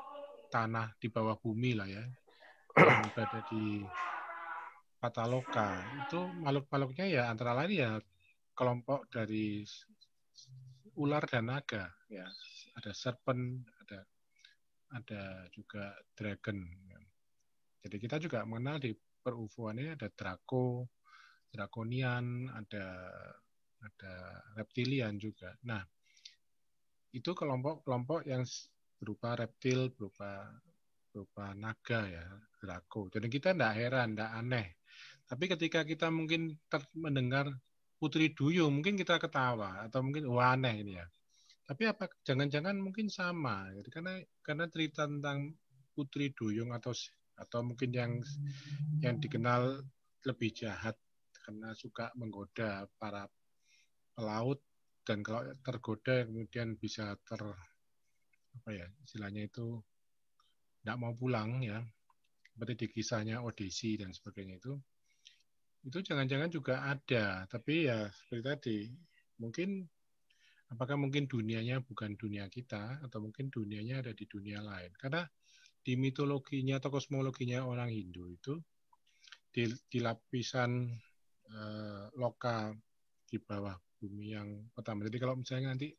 tanah, di bawah bumi lah ya, yang berada di pataloka. Itu makhluk-makhluknya ya antara lain ya kelompok dari ular dan naga, ya ada serpent, ada ada juga dragon jadi kita juga mengenal di perUFOan ini ada Draco, Draconian, ada ada reptilian juga. Nah, itu kelompok-kelompok yang berupa reptil, berupa berupa naga ya, Draco. Jadi kita tidak heran, tidak aneh. Tapi ketika kita mungkin mendengar Putri Duyung, mungkin kita ketawa atau mungkin wah aneh ini ya. Tapi apa jangan-jangan mungkin sama, karena karena cerita tentang Putri Duyung atau atau mungkin yang yang dikenal lebih jahat karena suka menggoda para pelaut dan kalau tergoda kemudian bisa ter apa ya istilahnya itu tidak mau pulang ya seperti di kisahnya Odesi dan sebagainya itu itu jangan-jangan juga ada tapi ya seperti tadi mungkin apakah mungkin dunianya bukan dunia kita atau mungkin dunianya ada di dunia lain karena di mitologinya atau kosmologinya orang Hindu itu di, di lapisan uh, lokal di bawah bumi yang pertama. Jadi kalau misalnya nanti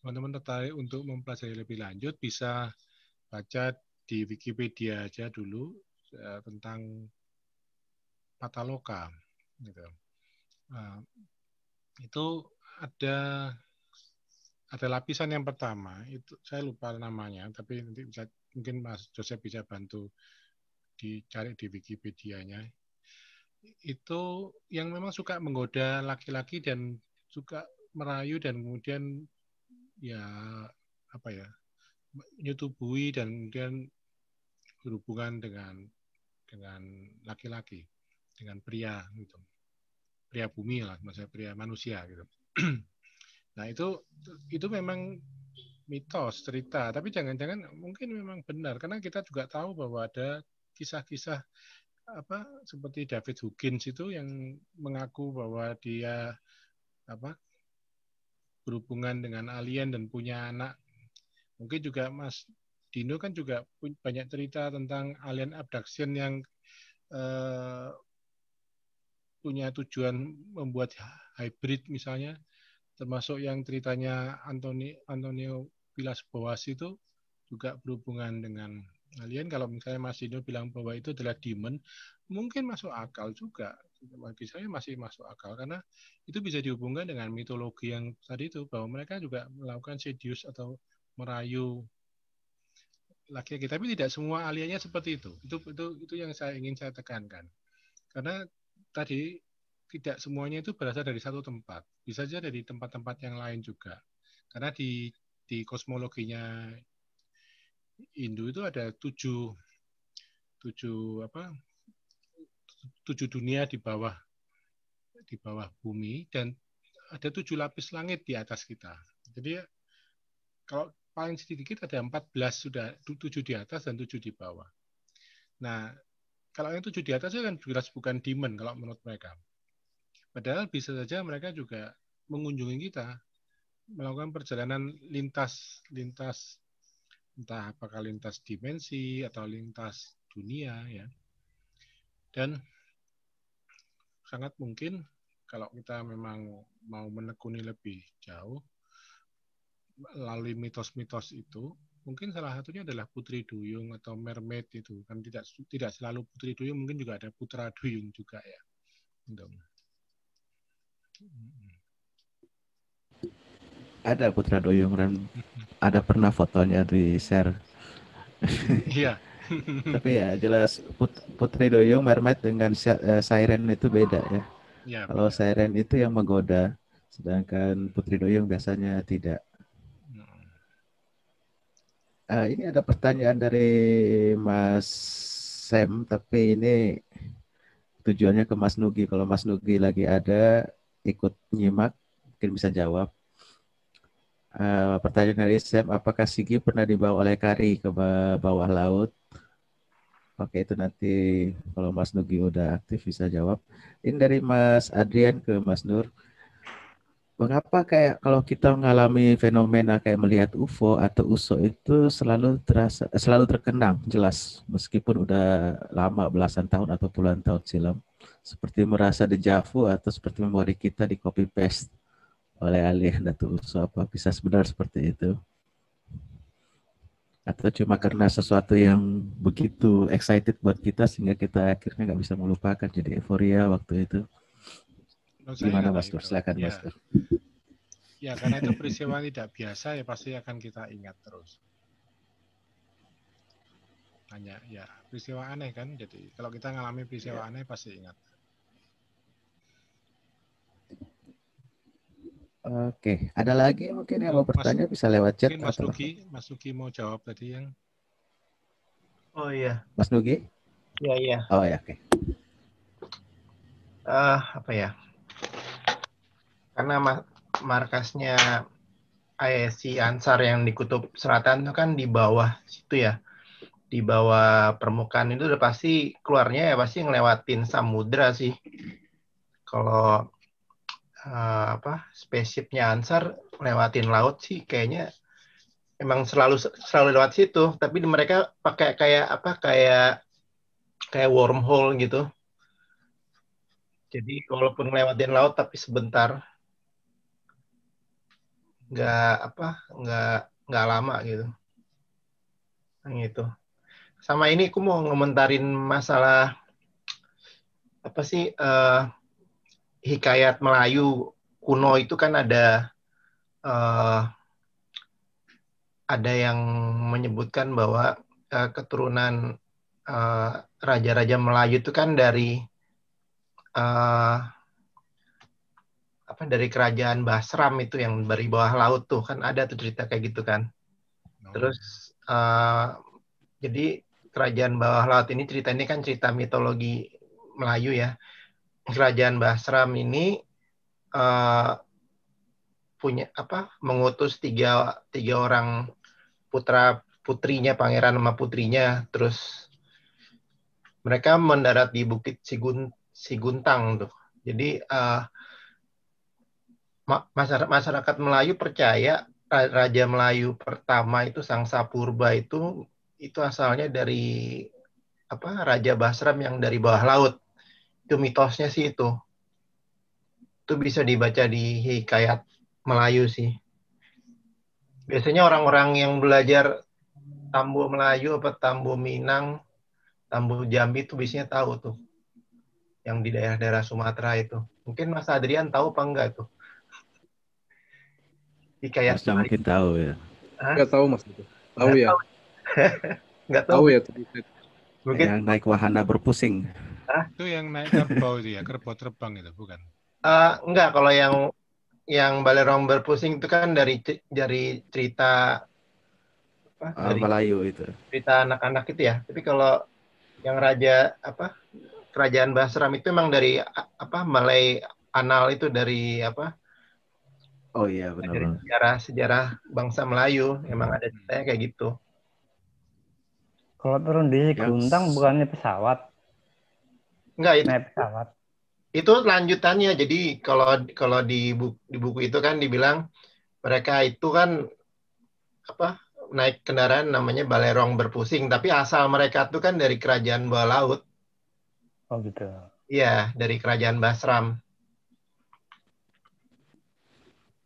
teman-teman tertarik untuk mempelajari lebih lanjut bisa baca di Wikipedia aja dulu uh, tentang pataloka gitu. Uh, itu ada ada lapisan yang pertama itu saya lupa namanya tapi nanti bisa mungkin Mas Joseph bisa bantu dicari di Wikipedia-nya. Itu yang memang suka menggoda laki-laki dan suka merayu dan kemudian ya apa ya menyetubui dan kemudian berhubungan dengan dengan laki-laki dengan pria gitu pria bumi lah maksudnya pria manusia gitu nah itu itu memang mitos, cerita, tapi jangan-jangan mungkin memang benar karena kita juga tahu bahwa ada kisah-kisah apa seperti David Huggins itu yang mengaku bahwa dia apa berhubungan dengan alien dan punya anak. Mungkin juga Mas Dino kan juga banyak cerita tentang alien abduction yang eh, punya tujuan membuat hybrid misalnya termasuk yang ceritanya Antonio Antonio bilas bawah itu juga berhubungan dengan alien. Kalau misalnya Mas Dino bilang bahwa itu adalah demon, mungkin masuk akal juga. Bagi saya masih masuk akal karena itu bisa dihubungkan dengan mitologi yang tadi itu bahwa mereka juga melakukan sedius atau merayu laki-laki. Tapi tidak semua aliennya seperti itu. Itu itu itu yang saya ingin saya tekankan. Karena tadi tidak semuanya itu berasal dari satu tempat. Bisa saja dari tempat-tempat yang lain juga. Karena di di kosmologinya Hindu itu ada tujuh tujuh apa tujuh dunia di bawah di bawah bumi dan ada tujuh lapis langit di atas kita. Jadi kalau paling sedikit ada 14 sudah tujuh di atas dan tujuh di bawah. Nah, kalau yang tujuh di atas itu kan jelas bukan demon kalau menurut mereka. Padahal bisa saja mereka juga mengunjungi kita melakukan perjalanan lintas lintas entah apakah lintas dimensi atau lintas dunia ya dan sangat mungkin kalau kita memang mau menekuni lebih jauh melalui mitos-mitos itu mungkin salah satunya adalah putri duyung atau mermaid itu kan tidak tidak selalu putri duyung mungkin juga ada putra duyung juga ya ada Putra Doyong dan ada pernah fotonya di share iya tapi ya jelas Put Putri Doyong Mermaid dengan uh, Siren itu beda ya. ya kalau Siren itu yang menggoda sedangkan Putri Doyong biasanya tidak uh, ini ada pertanyaan dari Mas Sam tapi ini tujuannya ke Mas Nugi kalau Mas Nugi lagi ada ikut nyimak mungkin bisa jawab Uh, pertanyaan dari Sam, apakah Sigi pernah dibawa oleh Kari ke bawah laut? Oke, itu nanti kalau Mas Nugi udah aktif bisa jawab. Ini dari Mas Adrian ke Mas Nur. Mengapa kayak kalau kita mengalami fenomena kayak melihat UFO atau USO itu selalu terasa eh, selalu terkenang jelas meskipun udah lama belasan tahun atau puluhan tahun silam seperti merasa dejavu atau seperti memori kita di copy paste oleh alih Datuk Uso apa bisa sebenarnya seperti itu? Atau cuma karena sesuatu yang begitu excited buat kita sehingga kita akhirnya nggak bisa melupakan jadi euforia waktu itu? No, Gimana Tur gitu. Silakan mas Master. Ya iya, karena itu peristiwa tidak biasa ya pasti akan kita ingat terus. Hanya ya peristiwa aneh kan, jadi kalau kita ngalami peristiwa ya. aneh pasti ingat. Oke, ada lagi mungkin yang mau bertanya Mas, bisa lewat chat. Mas Nugi, Mas Nugi mau jawab tadi yang. Oh iya. Mas Nugi? Iya iya. Oh ya oke. Okay. Uh, apa ya? Karena ma markasnya ISC Ansar yang di Kutub Selatan itu kan di bawah situ ya. Di bawah permukaan itu udah pasti keluarnya ya pasti ngelewatin samudra sih. Kalau Eh, apa spesifnya Ansar lewatin laut sih kayaknya emang selalu selalu lewat situ tapi mereka pakai kayak apa kayak kayak wormhole gitu jadi walaupun lewatin laut tapi sebentar nggak apa nggak nggak lama gitu yang itu sama ini aku mau ngomentarin masalah apa sih uh, hikayat Melayu kuno itu kan ada uh, ada yang menyebutkan bahwa uh, keturunan eh, raja-raja uh, Melayu itu kan dari uh, apa dari kerajaan Basram itu yang dari bawah laut tuh kan ada tuh cerita kayak gitu kan. Oh. Terus uh, jadi kerajaan bawah laut ini cerita ini kan cerita mitologi Melayu ya kerajaan Basram ini uh, punya apa mengutus tiga tiga orang putra putrinya pangeran sama putrinya terus mereka mendarat di bukit Sigun Siguntang tuh jadi uh, eh, masyarakat, masyarakat Melayu percaya raja Melayu pertama itu Sang Sapurba itu itu asalnya dari apa Raja Basram yang dari bawah laut itu mitosnya sih itu itu bisa dibaca di hikayat Melayu sih biasanya orang-orang yang belajar Tambu Melayu apa Tambu Minang Tambu Jambi itu biasanya tahu tuh yang di daerah-daerah Sumatera itu mungkin Mas Adrian tahu apa enggak tuh hikayat Mas mungkin tahu ya nggak tahu Mas tahu ya tahu. nggak tahu. ya tuh. mungkin yang naik wahana berpusing Hah? Itu yang naik kerbau itu ya, kerbau terbang itu bukan? Uh, enggak, kalau yang yang Balerong berpusing itu kan dari dari cerita apa? dari Melayu itu. Cerita anak-anak itu ya. Tapi kalau yang raja apa? Kerajaan Basram itu memang dari apa? Malay Anal itu dari apa? Oh iya benar. Dari sejarah sejarah bangsa Melayu emang ada hmm. ceritanya kayak gitu. Kalau turun di Guntang bukannya pesawat? Enggak itu. Naik pesawat. Itu lanjutannya. Jadi kalau kalau di buku, di buku itu kan dibilang mereka itu kan apa naik kendaraan namanya balerong berpusing. Tapi asal mereka itu kan dari kerajaan bawah laut. Oh gitu. Iya dari kerajaan Basram.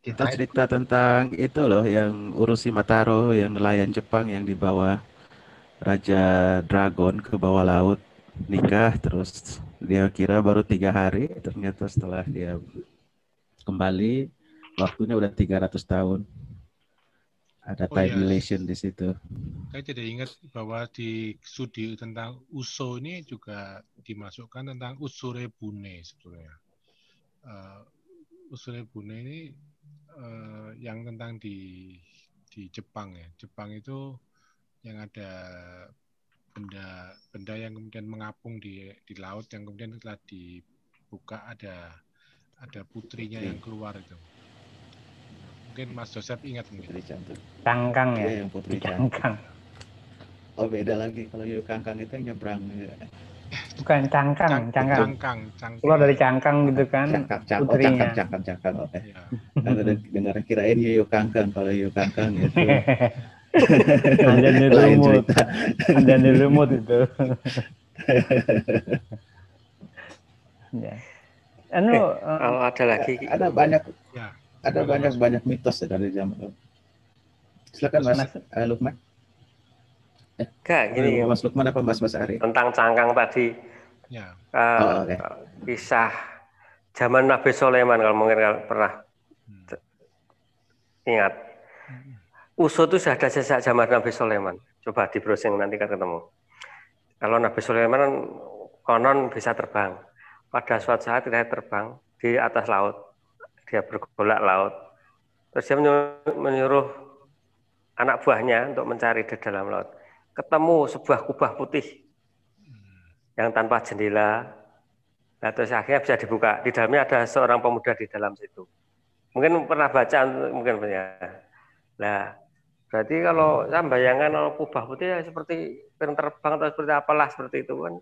Kita gitu. cerita tentang itu loh yang urusi Mataro yang nelayan Jepang yang dibawa Raja Dragon ke bawah laut nikah terus dia kira baru tiga hari ternyata setelah dia kembali waktunya udah 300 tahun ada oh, time iya. relation di situ. Saya tidak ingat bahwa di studi tentang uso ini juga dimasukkan tentang usure bune sebetulnya. Uh, usure bune ini uh, yang tentang di di Jepang ya. Jepang itu yang ada benda benda yang kemudian mengapung di di laut yang kemudian setelah dibuka ada ada putrinya Putri. yang keluar itu mungkin Mas Joseph ingat mungkin cantik cangkang ya, ya yang Putri cangkang oh beda lagi kalau yuk cangkang itu yang nyebrang ya. bukan cangkang cangkang. cangkang cangkang keluar dari cangkang gitu kan cangkang cangkang oh, putrinya. cangkang cangkang cangkang cangkang iya. oh, eh. ya. dengar kirain yuk cangkang kalau yuk cangkang itu Anda di lumut. Anda di lumut itu. ya. Anu, eh, eh, kalau ada lagi eh, ada gitu. banyak ya. ada banyak banyak mitos ya dari zaman. Silakan Mas, Mas eh, Lukman. Kak, gini Mas Lukman apa Mas Mas Ari? Tentang cangkang tadi. Ya. Uh, oh, okay. Kisah zaman Nabi Soleman kalau mungkin kalau pernah hmm. ingat Usul itu sudah ada sejak zaman Nabi Sulaiman. Coba di browsing nanti kita ketemu. Kalau Nabi Sulaiman kan konon bisa terbang. Pada suatu saat dia terbang di atas laut. Dia bergolak laut. Terus dia menyuruh, menyuruh anak buahnya untuk mencari di dalam laut. Ketemu sebuah kubah putih yang tanpa jendela. Nah, terus akhirnya bisa dibuka. Di dalamnya ada seorang pemuda di dalam situ. Mungkin pernah baca, mungkin punya. Nah, Berarti kalau saya bayangkan kalau kubah putih ya seperti piring terbang atau seperti apalah seperti itu kan.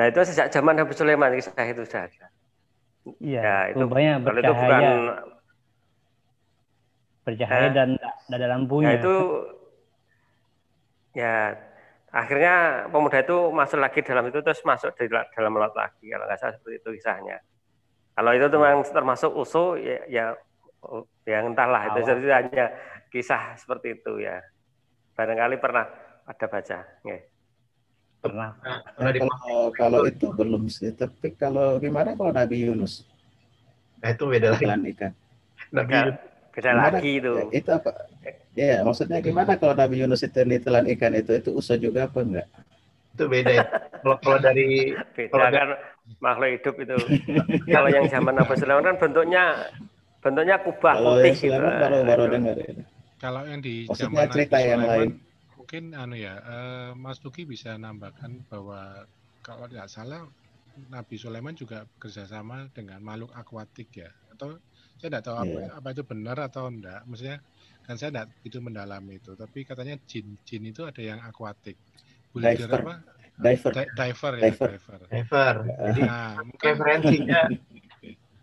Nah itu sejak zaman Nabi Sulaiman kisah itu saja ada. Iya. Ya, itu kubahnya bercahaya. Itu bukan, bercahaya eh, nah, dan ada lampunya. Ya, itu ya akhirnya pemuda itu masuk lagi dalam itu terus masuk di dalam laut lagi kalau nggak salah seperti itu kisahnya. Kalau itu memang termasuk usul ya, ya Oh ya entahlah Awal. itu ceritanya kisah seperti itu ya barangkali pernah ada baca ya. pernah nah, pernah kalau, kalau itu belum sih tapi kalau gimana kalau Nabi Yunus nah itu beda lagi ikan Nabi Yunus. beda gimana, lagi itu ya, itu apa ya maksudnya gimana kalau Nabi Yunus itu ditelan ikan itu itu usah juga apa enggak itu beda ya. kalau, kalau dari beda kalau kan makhluk hidup itu kalau yang zaman Nabi Sulaiman kan bentuknya bentuknya kubah kalau putih yang Kalau gitu. kalau baru baru dengar ya. kalau yang di Maksudnya zaman cerita yang lain mungkin anu ya uh, Mas Duki bisa nambahkan bahwa kalau tidak salah Nabi Sulaiman juga kerjasama dengan makhluk akuatik ya atau saya tidak tahu yeah. apa, iya. apa itu benar atau enggak maksudnya kan saya tidak itu mendalam itu tapi katanya jin jin itu ada yang akuatik Boleh diver. apa diver. diver ya diver diver, diver. jadi nah, mungkin referensinya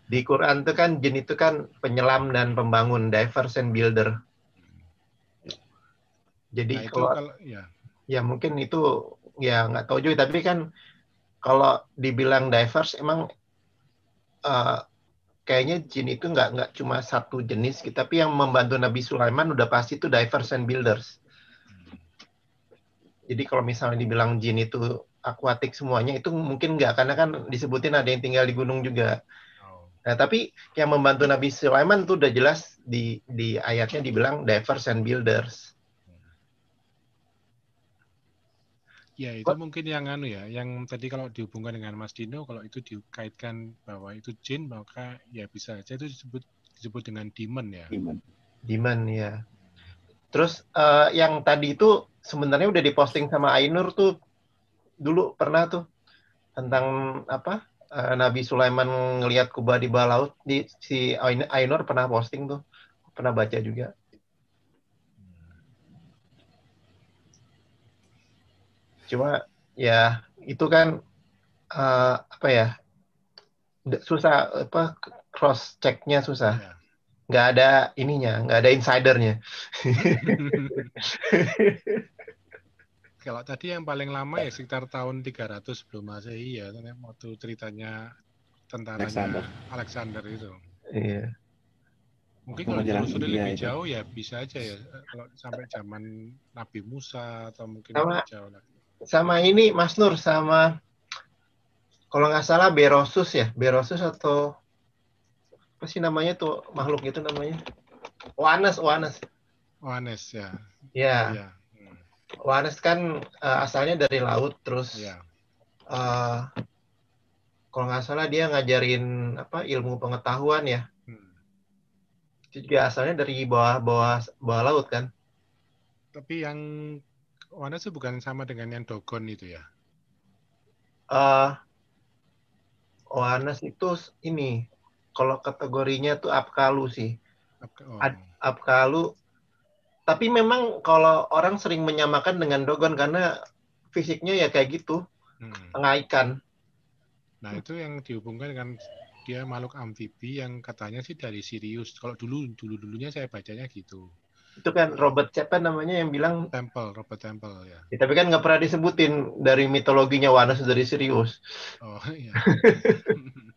di Quran itu kan jin itu kan penyelam dan pembangun, divers and builder. Jadi nah, kalau, kalau ya. ya mungkin itu ya nggak tahu juga, tapi kan kalau dibilang divers emang uh, kayaknya jin itu nggak nggak cuma satu jenis, gitu. tapi yang membantu Nabi Sulaiman udah pasti itu divers and builders. Jadi kalau misalnya dibilang jin itu akuatik semuanya itu mungkin nggak karena kan disebutin ada yang tinggal di gunung juga. Nah, tapi yang membantu Nabi Sulaiman itu udah jelas di di ayatnya dibilang divers and builders. Ya, itu Kok? mungkin yang anu ya, yang tadi kalau dihubungkan dengan Mas Dino, kalau itu dikaitkan bahwa itu jin, maka ya bisa aja itu disebut disebut dengan demon ya. Demon. Demon ya. Terus uh, yang tadi itu sebenarnya udah diposting sama Ainur tuh dulu pernah tuh tentang apa? uh, Nabi Sulaiman ngelihat kubah di bawah laut di si Ainur pernah posting tuh pernah baca juga cuma ya itu kan uh, apa ya susah apa cross checknya susah iya. nggak ada ininya nggak ada insidernya kalau tadi yang paling lama ya sekitar tahun 300 sebelum masehi ya waktu ceritanya tentaranya Alexander, Alexander itu iya mungkin kalau sudah lebih itu. jauh ya bisa aja ya eh, kalau sampai zaman Nabi Musa atau mungkin sama, lebih jauh lagi sama ini Mas Nur sama kalau nggak salah Berosus ya Berosus atau apa sih namanya tuh makhluk itu namanya Oanes Oanes Oanes ya ya, ya Wanes kan uh, asalnya dari laut terus yeah. Iya. uh, kalau nggak salah dia ngajarin apa ilmu pengetahuan ya. Hmm. Juga asalnya dari bawah bawah bawah laut kan. Tapi yang Wanes itu bukan sama dengan yang Dogon itu ya. Uh, eh, Wanes itu ini kalau kategorinya tuh Apkalu sih. Oh. Apkalu. Oh. Apkalu tapi memang kalau orang sering menyamakan dengan dogon karena fisiknya ya kayak gitu hmm. pengaikan nah itu yang dihubungkan dengan dia makhluk amfibi yang katanya sih dari Sirius kalau dulu dulu dulunya saya bacanya gitu itu kan Robert siapa namanya yang bilang Temple Robert Temple ya, ya tapi kan nggak pernah disebutin dari mitologinya Wanas dari Sirius oh iya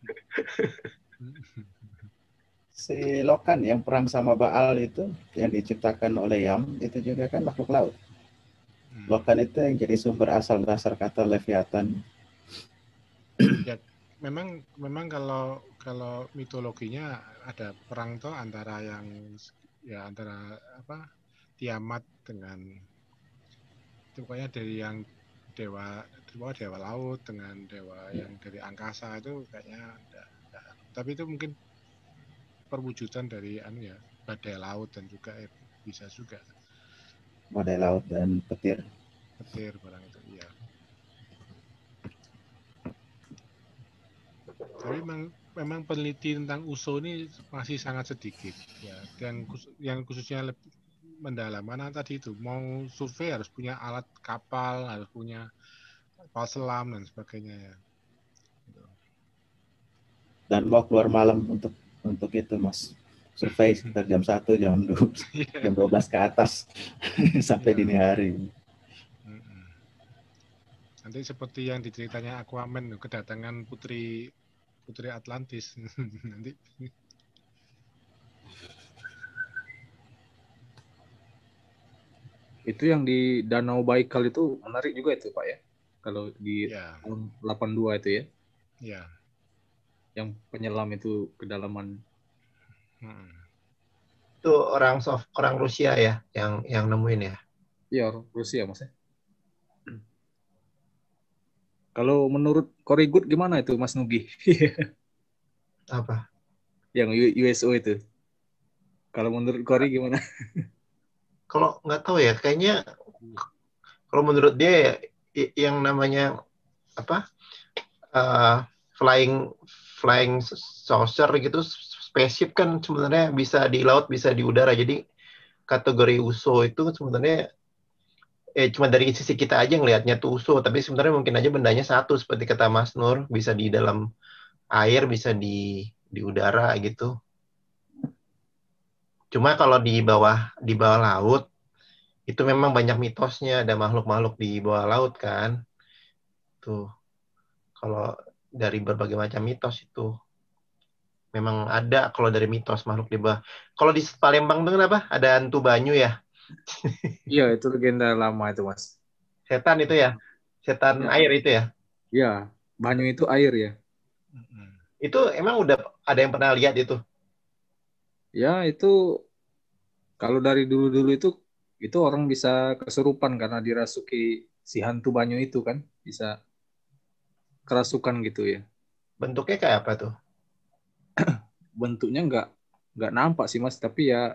si Lokan yang perang sama Baal itu yang diciptakan oleh Yam itu juga kan makhluk laut. Hmm. Lokan itu yang jadi sumber asal dasar kata Leviathan. Ya, memang memang kalau kalau mitologinya ada perang toh antara yang ya antara apa Tiamat dengan itu pokoknya dari yang dewa dewa dewa laut dengan dewa yang dari angkasa itu kayaknya enggak, tapi itu mungkin perwujudan dari anu ya badai laut dan juga air bisa juga badai laut dan petir petir barang itu iya tapi memang, memang peneliti tentang USO ini masih sangat sedikit ya dan khusus, yang khususnya lebih mendalam mana tadi itu mau survei harus punya alat kapal harus punya kapal selam dan sebagainya ya dan mau keluar malam untuk untuk itu mas survei sekitar jam satu, jam dua, iya. jam 12 ke atas sampai dini iya. hari. Nanti seperti yang diceritanya Aquaman kedatangan putri putri Atlantis nanti. Itu yang di Danau Baikal itu menarik juga itu Pak ya. Kalau di ya. 82 itu ya. Ya yang penyelam itu kedalaman. Hmm. Itu orang soft, orang Rusia ya yang yang nemuin ya. Iya, Rusia maksudnya. Kalau menurut Good gimana itu Mas Nugi? Apa? Yang USO itu. Kalau menurut Kori gimana? Kalau nggak tahu ya, kayaknya kalau menurut dia ya, yang namanya apa uh, flying flying saucer gitu spaceship kan sebenarnya bisa di laut bisa di udara jadi kategori USO itu sebenarnya eh cuma dari sisi kita aja ngelihatnya tuh USO tapi sebenarnya mungkin aja bendanya satu seperti kata Mas Nur bisa di dalam air bisa di di udara gitu cuma kalau di bawah di bawah laut itu memang banyak mitosnya ada makhluk-makhluk di bawah laut kan tuh kalau dari berbagai macam mitos itu memang ada kalau dari mitos makhluk di bawah. Kalau di Palembang itu kenapa? Ada hantu banyu ya? Iya, itu legenda lama itu, Mas. Setan itu ya? Setan ya. air itu ya? Iya, banyu itu air ya. Itu emang udah ada yang pernah lihat itu? Ya, itu kalau dari dulu-dulu itu itu orang bisa kesurupan karena dirasuki si hantu banyu itu kan, bisa kerasukan gitu ya. Bentuknya kayak apa tuh? Bentuknya nggak nggak nampak sih mas, tapi ya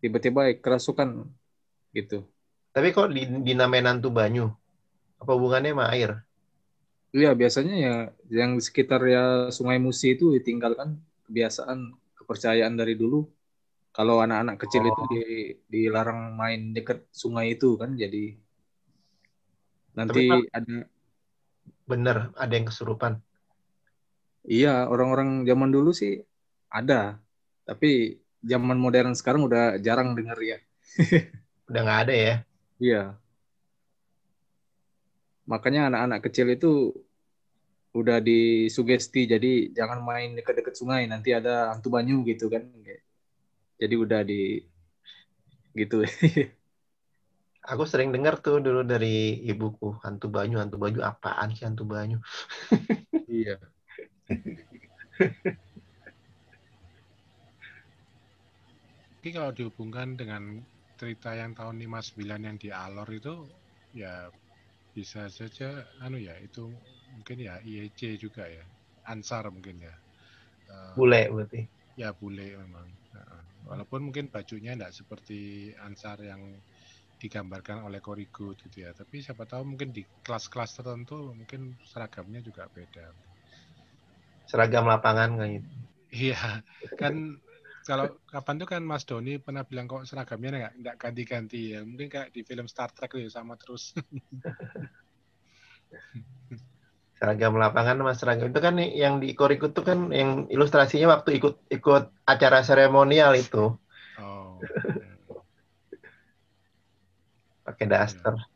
tiba-tiba ya kerasukan gitu. Tapi kok di, dinamain hantu banyu? Apa hubungannya sama air? Iya biasanya ya yang sekitar ya Sungai Musi itu ditinggalkan kebiasaan kepercayaan dari dulu. Kalau anak-anak kecil oh. itu di, dilarang main dekat sungai itu kan, jadi nanti Tapi, ada bener ada yang kesurupan? Iya, orang-orang zaman dulu sih ada. Tapi zaman modern sekarang udah jarang denger ya. udah nggak ada ya? Iya. Makanya anak-anak kecil itu udah disugesti jadi jangan main dekat-dekat sungai nanti ada hantu banyu gitu kan jadi udah di gitu aku sering dengar tuh dulu dari ibuku hantu banyu hantu banyu apaan sih hantu banyu iya Tapi kalau dihubungkan dengan cerita yang tahun 59 yang di Alor itu ya bisa saja anu ya itu mungkin ya IEC juga ya Ansar mungkin ya eh, bule berarti ya bule memang walaupun mungkin bajunya tidak seperti Ansar yang digambarkan oleh Korigo gitu ya. Tapi siapa tahu mungkin di kelas-kelas tertentu mungkin seragamnya juga beda. Seragam lapangan kayak gitu. Iya, kan kalau kapan tuh kan Mas Doni pernah bilang kok seragamnya nggak nggak ganti-ganti ya. Mungkin kayak di film Star Trek gitu sama terus. seragam lapangan mas seragam itu kan yang di korigo tuh kan yang ilustrasinya waktu ikut ikut acara seremonial itu. Oh. pakai daster. Iya.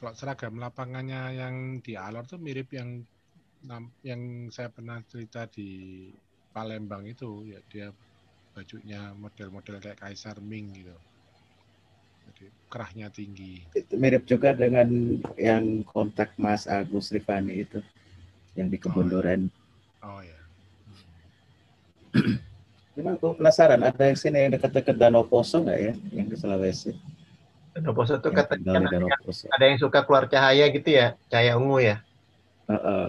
Kalau seragam lapangannya yang di Alor tuh mirip yang yang saya pernah cerita di Palembang itu ya dia bajunya model-model kayak Kaisar Ming gitu. Jadi kerahnya tinggi. Itu mirip juga dengan yang kontak Mas Agus Rifani itu yang di oh, Kebondoran. Iya. Oh, oh ya. Cuma aku penasaran, ada yang sini yang dekat-dekat Danau Poso nggak ya, yang di Sulawesi? Danau Poso itu katanya ada, ada yang suka keluar cahaya gitu ya, cahaya ungu ya? Uh -uh.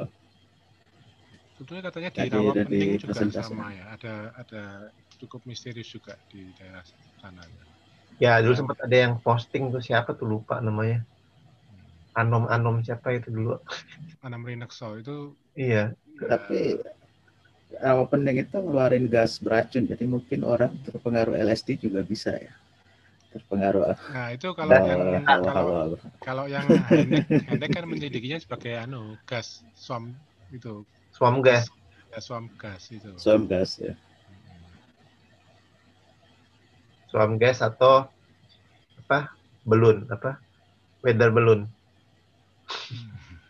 Sebetulnya katanya di Rawa Penting di juga sama ya, ada ada cukup misterius juga di daerah sana. Ya, ya dulu sempat ada yang posting tuh siapa tuh lupa namanya. Anom-anom siapa itu dulu? Anom Rinekso itu. Iya. Eh, Tapi rawa eh, pendeng itu ngeluarin gas beracun jadi mungkin orang terpengaruh LSD juga bisa ya terpengaruh nah itu kalau nah, yang halo, kalau, halo. kalau yang hendek, kan menyelidikinya sebagai anu gas swam itu suam gas ya, suam gas itu suam gas ya suam gas atau apa belun apa weather balloon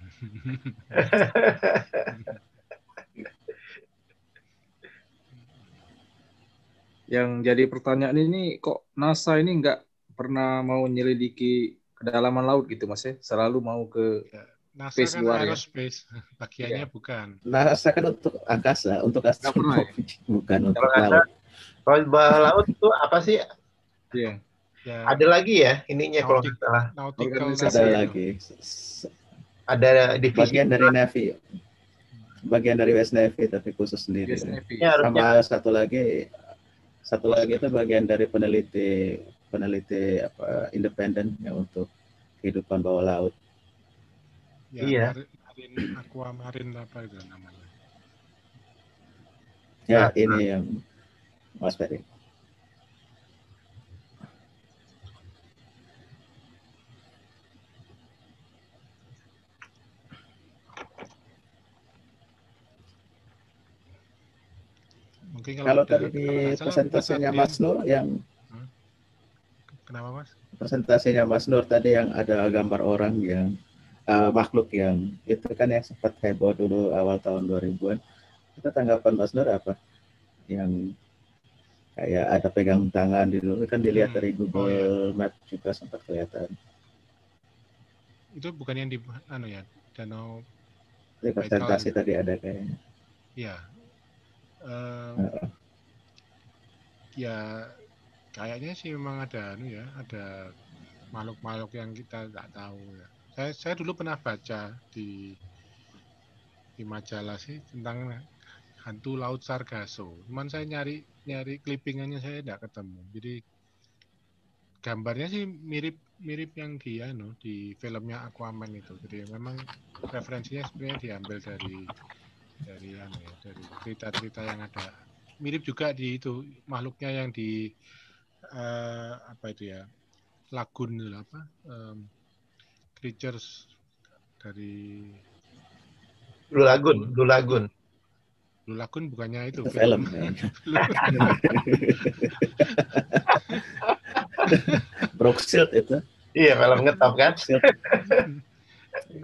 yang jadi pertanyaan ini kok NASA ini nggak pernah mau menyelidiki kedalaman laut gitu mas ya selalu mau ke ya, NASA space kan luar aerospace ya? bagiannya ya. bukan NASA kan untuk angkasa untuk astronot ya. bukan untuk NASA, laut kalau bawah laut itu apa sih ya. ya. ada lagi ya ininya Nautic, kalau kita salah ada lagi ada di bagian dari Navy bagian dari West Navy tapi khusus sendiri. Yes, Ya, satu lagi satu lagi itu bagian dari peneliti peneliti apa independen ya untuk kehidupan bawah laut. Ya, iya. Marin, aquamarin apa itu namanya? Ya, ya ini nah. yang Mas Ferry. Mungkin kalau, kalau tadi di presentasenya Mas Nur yang hmm? kenapa Mas? Presentasinya Mas Nur tadi yang ada gambar orang yang uh, makhluk yang itu kan yang sempat heboh dulu awal tahun 2000-an. Itu tanggapan Mas Nur apa? Yang kayak ada pegang tangan di dulu kan dilihat hmm. dari oh, Google oh, iya. Map juga sempat kelihatan. Itu bukan yang di anu ya, danau presentasi tadi ada kayaknya. Ya uh, ya kayaknya sih memang ada anu ya ada makhluk-makhluk yang kita nggak tahu ya saya saya dulu pernah baca di di majalah sih tentang hantu laut Sargasso cuman saya nyari nyari clippingannya saya tidak ketemu jadi gambarnya sih mirip mirip yang dia no anu di filmnya Aquaman itu jadi memang referensinya sebenarnya diambil dari dari anu ya, dari cerita-cerita yang ada mirip juga di itu makhluknya yang di uh, apa itu ya lagun itu apa um, creatures dari Blue Lagoon Blue Lagoon Blue Lagoon bukannya itu film, film. Ya. Brooksfield itu iya film ngetop kan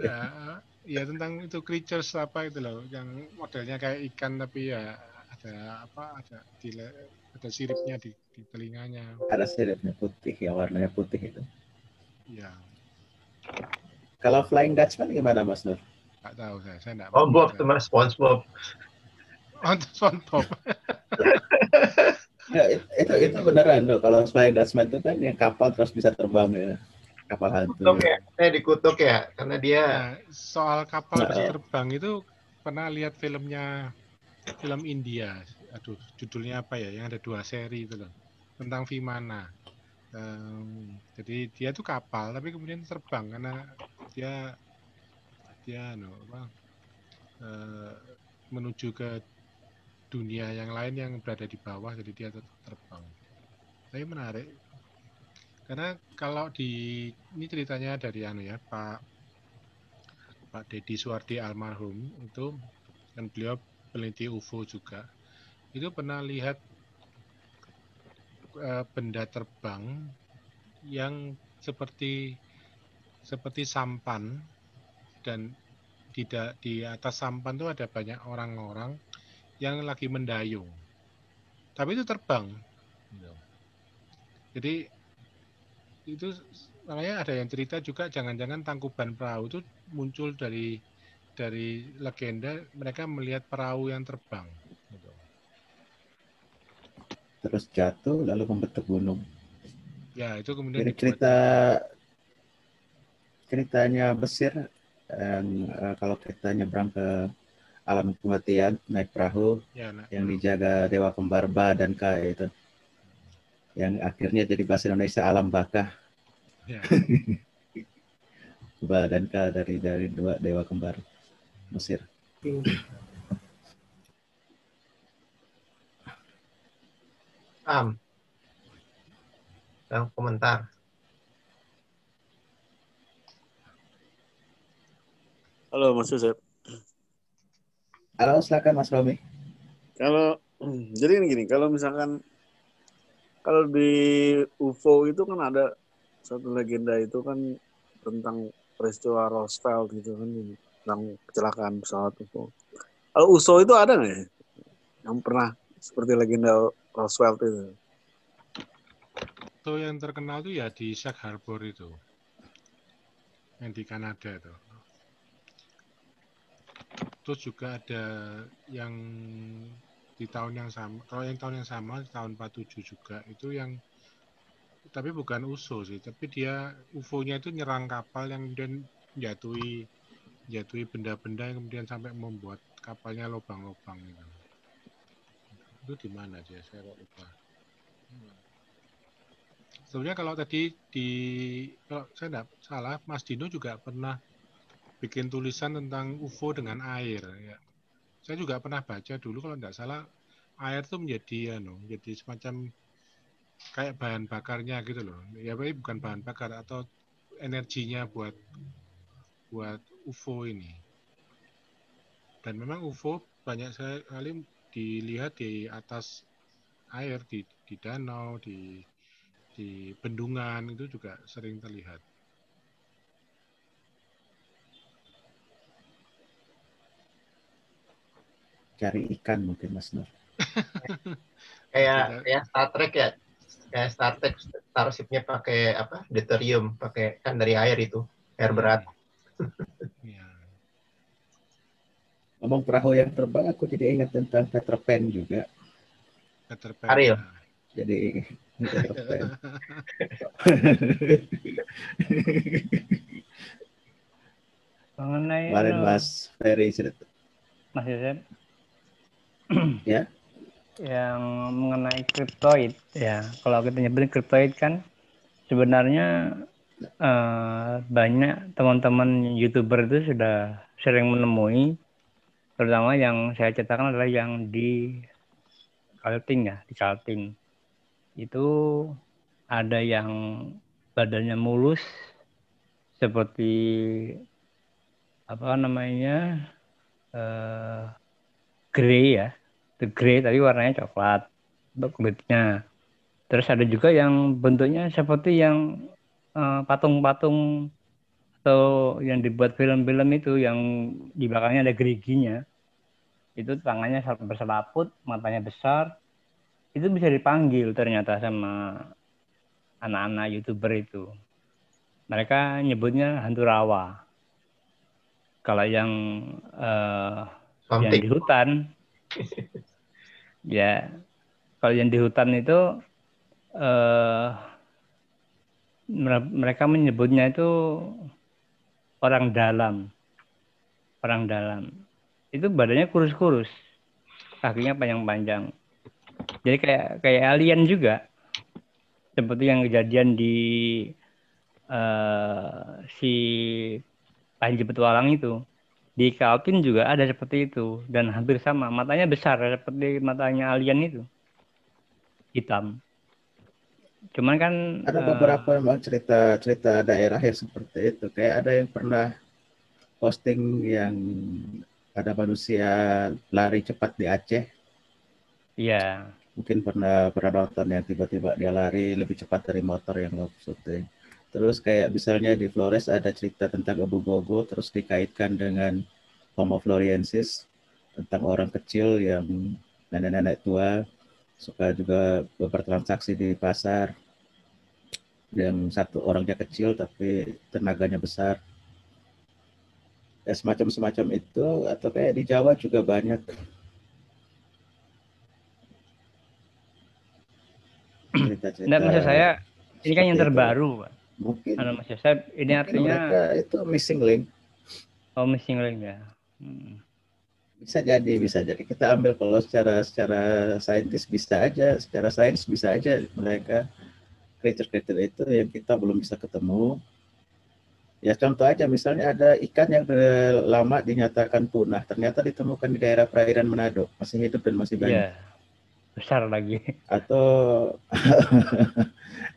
nah, ya tentang itu creatures apa itu loh yang modelnya kayak ikan tapi ya ada apa ada di ada siripnya di, di telinganya ada siripnya putih ya warnanya putih itu ya kalau Flying Dutchman gimana Mas Nur nggak tahu saya saya nggak oh Bob teman SpongeBob oh SpongeBob ya, itu itu beneran loh kalau Flying Dutchman itu kan yang kapal terus bisa terbang ya kapal hantu. Dikutuk ya. Eh dikutuk ya karena dia iya, soal kapal nah. Iya. terbang itu pernah lihat filmnya film India. Aduh, judulnya apa ya? Yang ada dua seri itu loh. Tentang Vimana. Um, jadi dia tuh kapal tapi kemudian terbang karena dia dia no, anu apa, uh, menuju ke dunia yang lain yang berada di bawah jadi dia tetap terbang. Tapi menarik karena kalau di ini ceritanya dari anu ya Pak Pak Dedi Suwardi almarhum itu dan beliau peneliti UFO juga itu pernah lihat e, benda terbang yang seperti seperti sampan dan tidak di atas sampan tuh ada banyak orang-orang yang lagi mendayung tapi itu terbang. Iya. Jadi itu makanya ada yang cerita juga jangan-jangan tangkuban perahu itu muncul dari dari legenda mereka melihat perahu yang terbang gitu. terus jatuh lalu membentuk gunung ya itu kemudian Jadi cerita ceritanya besir yang uh, eh, kalau kita nyebrang ke alam kematian naik perahu ya, nah, yang dijaga dewa kembarba dan ka itu yang akhirnya jadi bahasa Indonesia alam baka, Ya. Ba Ka dari dari dua dewa kembar Mesir. Am. Yang komentar. Halo Mas Yusuf. Halo, silakan Mas Romi. Kalau jadi gini, kalau misalkan kalau di UFO itu kan ada satu legenda itu kan tentang peristiwa Roswell gitu kan tentang kecelakaan pesawat UFO. Kalau USO itu ada nggak ya? Yang pernah seperti legenda Roswell itu? Itu yang terkenal tuh ya di Shark Harbor itu. Yang di Kanada itu. Terus juga ada yang di tahun yang sama kalau yang tahun yang sama tahun 47 juga itu yang tapi bukan USO sih tapi dia UFO-nya itu nyerang kapal yang kemudian jatuhi jatuhi benda-benda yang kemudian sampai membuat kapalnya lubang-lubang itu itu di mana dia saya kok lupa sebenarnya kalau tadi di kalau saya tidak salah Mas Dino juga pernah bikin tulisan tentang UFO dengan air ya saya juga pernah baca dulu kalau nggak salah air itu menjadi ya anu, no, menjadi semacam kayak bahan bakarnya gitu loh. Ya tapi bukan bahan bakar atau energinya buat buat UFO ini. Dan memang UFO banyak sekali dilihat di atas air di di danau di di bendungan itu juga sering terlihat. cari ikan mungkin Mas Nur. kayak kayak Star Trek ya. Kayak Star Trek starshipnya pakai apa? Deuterium, pakai kan dari air itu, air berat. Iya. Ngomong perahu yang terbang, aku jadi ingat tentang Peter Pan juga. Peter Pan. Ariel. Jadi Peter Pan. Mengenai Kemarin Mas Ferry Mas Yusen, ya. Yang mengenai kriptoid ya. Kalau kita nyebut kriptoid kan sebenarnya uh, banyak teman-teman youtuber itu sudah sering menemui terutama yang saya ceritakan adalah yang di Kalting ya di Kalting itu ada yang badannya mulus seperti apa namanya uh, grey ya The gray tapi warnanya coklat untuk kulitnya. Terus ada juga yang bentuknya seperti yang eh, patung-patung uh, atau yang dibuat film-film itu yang di belakangnya ada geriginya. Itu tangannya berselaput, matanya besar. Itu bisa dipanggil ternyata sama anak-anak YouTuber itu. Mereka nyebutnya hantu rawa. Kalau yang uh, yang di hutan ya kalau yang di hutan itu eh, mereka menyebutnya itu orang dalam orang dalam itu badannya kurus-kurus kakinya panjang-panjang jadi kayak kayak alien juga seperti yang kejadian di uh, si Panji Petualang itu di Calvin juga ada seperti itu dan hampir sama matanya besar seperti matanya alien itu hitam cuman kan ada eh, beberapa uh, memang cerita cerita daerah yang seperti itu kayak ada yang pernah posting yang ada manusia lari cepat di Aceh iya yeah. mungkin pernah pernah nonton yang tiba-tiba dia lari lebih cepat dari motor yang lo syuting Terus kayak misalnya di Flores ada cerita tentang Abu Gogo, terus dikaitkan dengan Homo floriensis, tentang orang kecil yang nenek-nenek tua, suka juga bertransaksi di pasar, yang satu orangnya kecil tapi tenaganya besar. Ya, semacam-semacam itu, atau kayak di Jawa juga banyak. Cerita-cerita. Nggak, maksud saya, ini kan yang terbaru, Pak Mungkin. Halo Mas Yosef, ini artinya itu missing link. Oh, missing link ya. Hmm. Bisa jadi, bisa jadi. Kita ambil kalau secara secara saintis bisa aja, secara sains bisa aja mereka creature creature itu yang kita belum bisa ketemu. Ya contoh aja misalnya ada ikan yang eh, lama dinyatakan punah, ternyata ditemukan di daerah perairan Manado, masih hidup dan masih banyak. Yeah besar lagi. Atau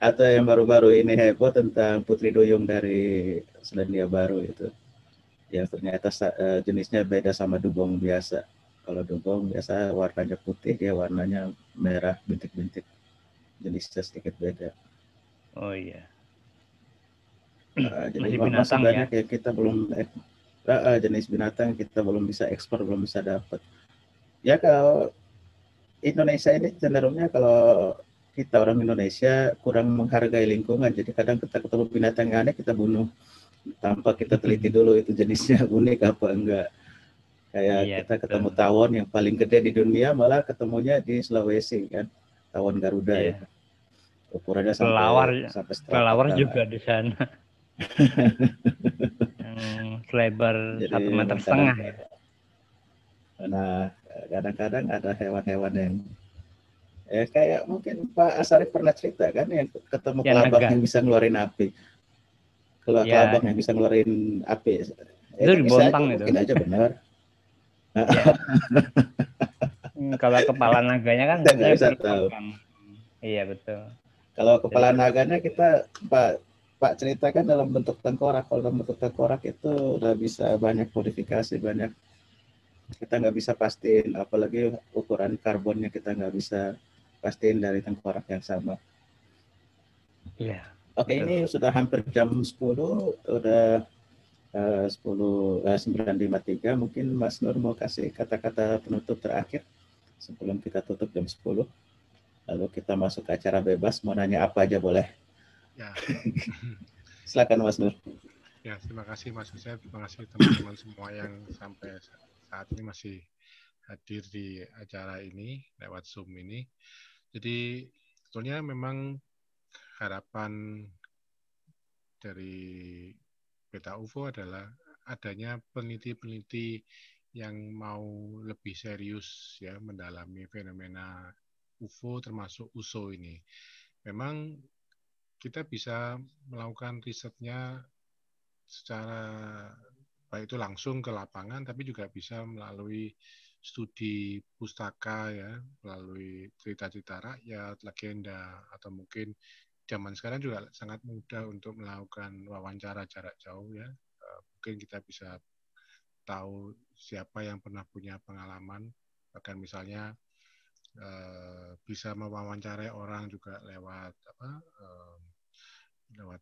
atau yang baru-baru ini heboh tentang Putri Duyung dari Selandia Baru itu. Yang ternyata e, jenisnya beda sama dugong biasa. Kalau dugong biasa warnanya putih, dia warnanya merah bintik-bintik. Jenisnya sedikit beda. Oh iya. Uh, jadi masih binatang masih banyak ya? ya kita belum uh, jenis binatang kita belum bisa ekspor belum bisa dapat ya kalau Indonesia ini cenderungnya kalau kita orang Indonesia kurang menghargai lingkungan. Jadi kadang kita ketemu binatang yang aneh kita bunuh tanpa kita teliti hmm. dulu itu jenisnya unik apa enggak. Kayak iya, kita ketemu tawon yang paling gede di dunia malah ketemunya di Sulawesi kan, tawon Garuda iya. ya. Ukurannya sampai kelawar, ya. sampai kelawar juga di sana. yang satu meter setengah. Ya. Nah, kadang-kadang ada hewan-hewan yang ya kayak mungkin Pak Asari pernah cerita kan yang ketemu ya, kelabang yang bisa ngeluarin api keluar ya. kelabang yang bisa ngeluarin api ya, itu dibontang aja, itu mungkin aja benar hmm, kalau kepala naganya kan kita bisa tahu kan. iya betul kalau kepala naganya kita Pak Pak ceritakan dalam bentuk tengkorak kalau dalam bentuk tengkorak itu udah bisa banyak modifikasi banyak kita nggak bisa pastiin apalagi ukuran karbonnya kita nggak bisa pastiin dari tengkorak yang sama. Iya. Yeah. Oke, ini sudah hampir jam 10, udah eh, sepuluh eh, sembilan lima tiga. Mungkin Mas Nur mau kasih kata-kata penutup terakhir sebelum kita tutup jam 10. Lalu kita masuk ke acara bebas, mau nanya apa aja boleh. Ya. Silakan Mas Nur. Ya, terima kasih Mas Yusuf terima kasih teman-teman semua yang sampai saat ini masih hadir di acara ini lewat Zoom ini. Jadi sebetulnya memang harapan dari Beta UFO adalah adanya peneliti-peneliti yang mau lebih serius ya mendalami fenomena UFO termasuk USO ini. Memang kita bisa melakukan risetnya secara baik itu langsung ke lapangan tapi juga bisa melalui studi pustaka ya melalui cerita-cerita rakyat legenda atau mungkin zaman sekarang juga sangat mudah untuk melakukan wawancara jarak jauh ya eh, mungkin kita bisa tahu siapa yang pernah punya pengalaman bahkan misalnya eh, bisa mewawancarai orang juga lewat apa eh, lewat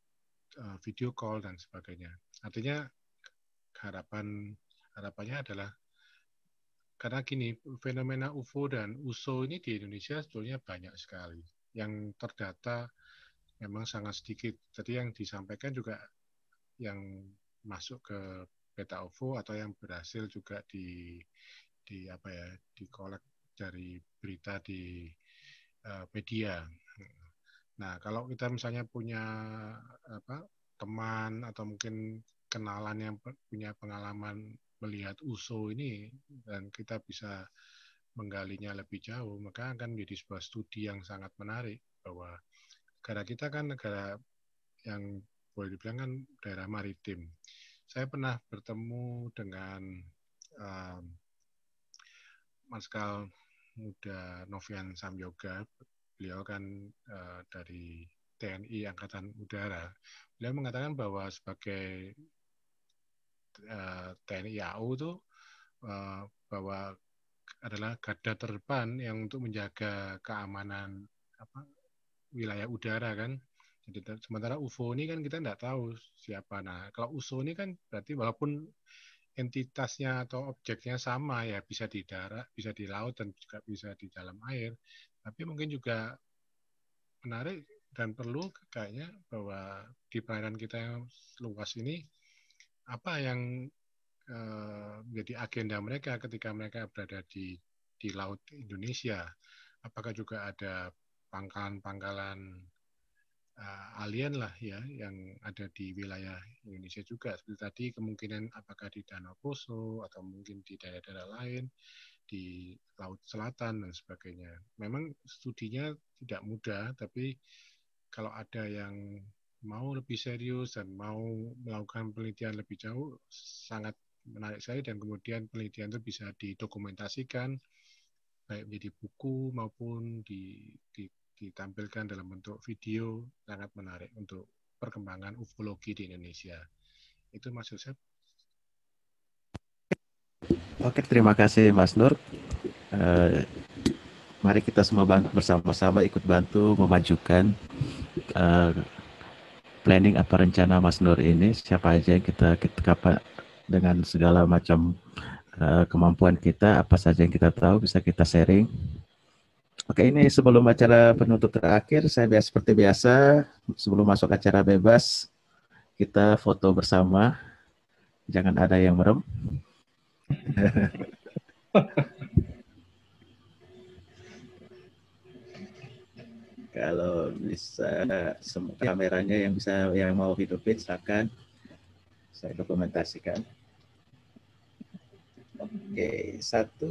video call dan sebagainya artinya harapan harapannya adalah karena gini fenomena UFO dan USO ini di Indonesia sebetulnya banyak sekali yang terdata memang sangat sedikit. Tadi yang disampaikan juga yang masuk ke peta UFO atau yang berhasil juga di di apa ya dikolek dari berita di uh, media. Nah kalau kita misalnya punya apa teman atau mungkin kenalan yang punya pengalaman melihat USO ini dan kita bisa menggalinya lebih jauh, maka akan menjadi sebuah studi yang sangat menarik bahwa negara kita kan negara yang boleh dibilang kan daerah maritim. Saya pernah bertemu dengan uh, Marskal Muda Novian Samyoga, beliau kan uh, dari TNI Angkatan Udara. Beliau mengatakan bahwa sebagai Eh, TNI AU itu eh, bahwa adalah garda terdepan yang untuk menjaga keamanan apa, wilayah udara kan. Jadi sementara UFO ini kan kita tidak tahu siapa. Nah kalau UFO ini kan berarti walaupun entitasnya atau objeknya sama ya bisa di darat, bisa di laut dan juga bisa di dalam air. Tapi mungkin juga menarik dan perlu kayaknya bahwa di perairan kita yang luas ini apa yang uh, menjadi agenda mereka ketika mereka berada di di laut Indonesia. Apakah juga ada pangkalan-pangkalan uh, alien lah ya yang ada di wilayah Indonesia juga. Seperti tadi kemungkinan apakah di Danau Poso atau mungkin di daerah-daerah lain di laut selatan dan sebagainya. Memang studinya tidak mudah, tapi kalau ada yang mau lebih serius dan mau melakukan penelitian lebih jauh sangat menarik sekali dan kemudian penelitian itu bisa didokumentasikan baik menjadi buku maupun di, di, ditampilkan dalam bentuk video sangat menarik untuk perkembangan ufologi di Indonesia. Itu maksud saya. Oke, terima kasih Mas Nur. Uh, mari kita semua bersama-sama ikut bantu memajukan uh, planning apa rencana Mas Nur ini siapa aja yang kita, kita kapan dengan segala macam uh, kemampuan kita apa saja yang kita tahu bisa kita sharing. Oke ini sebelum acara penutup terakhir saya biasa seperti biasa sebelum masuk acara bebas kita foto bersama jangan ada yang merem. kalau bisa semua ya. kameranya yang bisa yang mau hidupin silakan saya dokumentasikan. Oke, satu,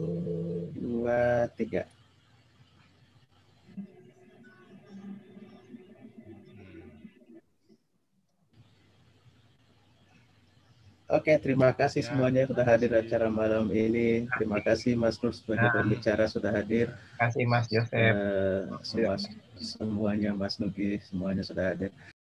dua, tiga. Oke, terima kasih ya. semuanya sudah hadir acara malam ini. Terima kasih Mas Nur sebagai ya. pembicara sudah hadir. Terima kasih Mas Yosef. Uh, eh, semuanya Mas Nugi, semuanya sudah ada.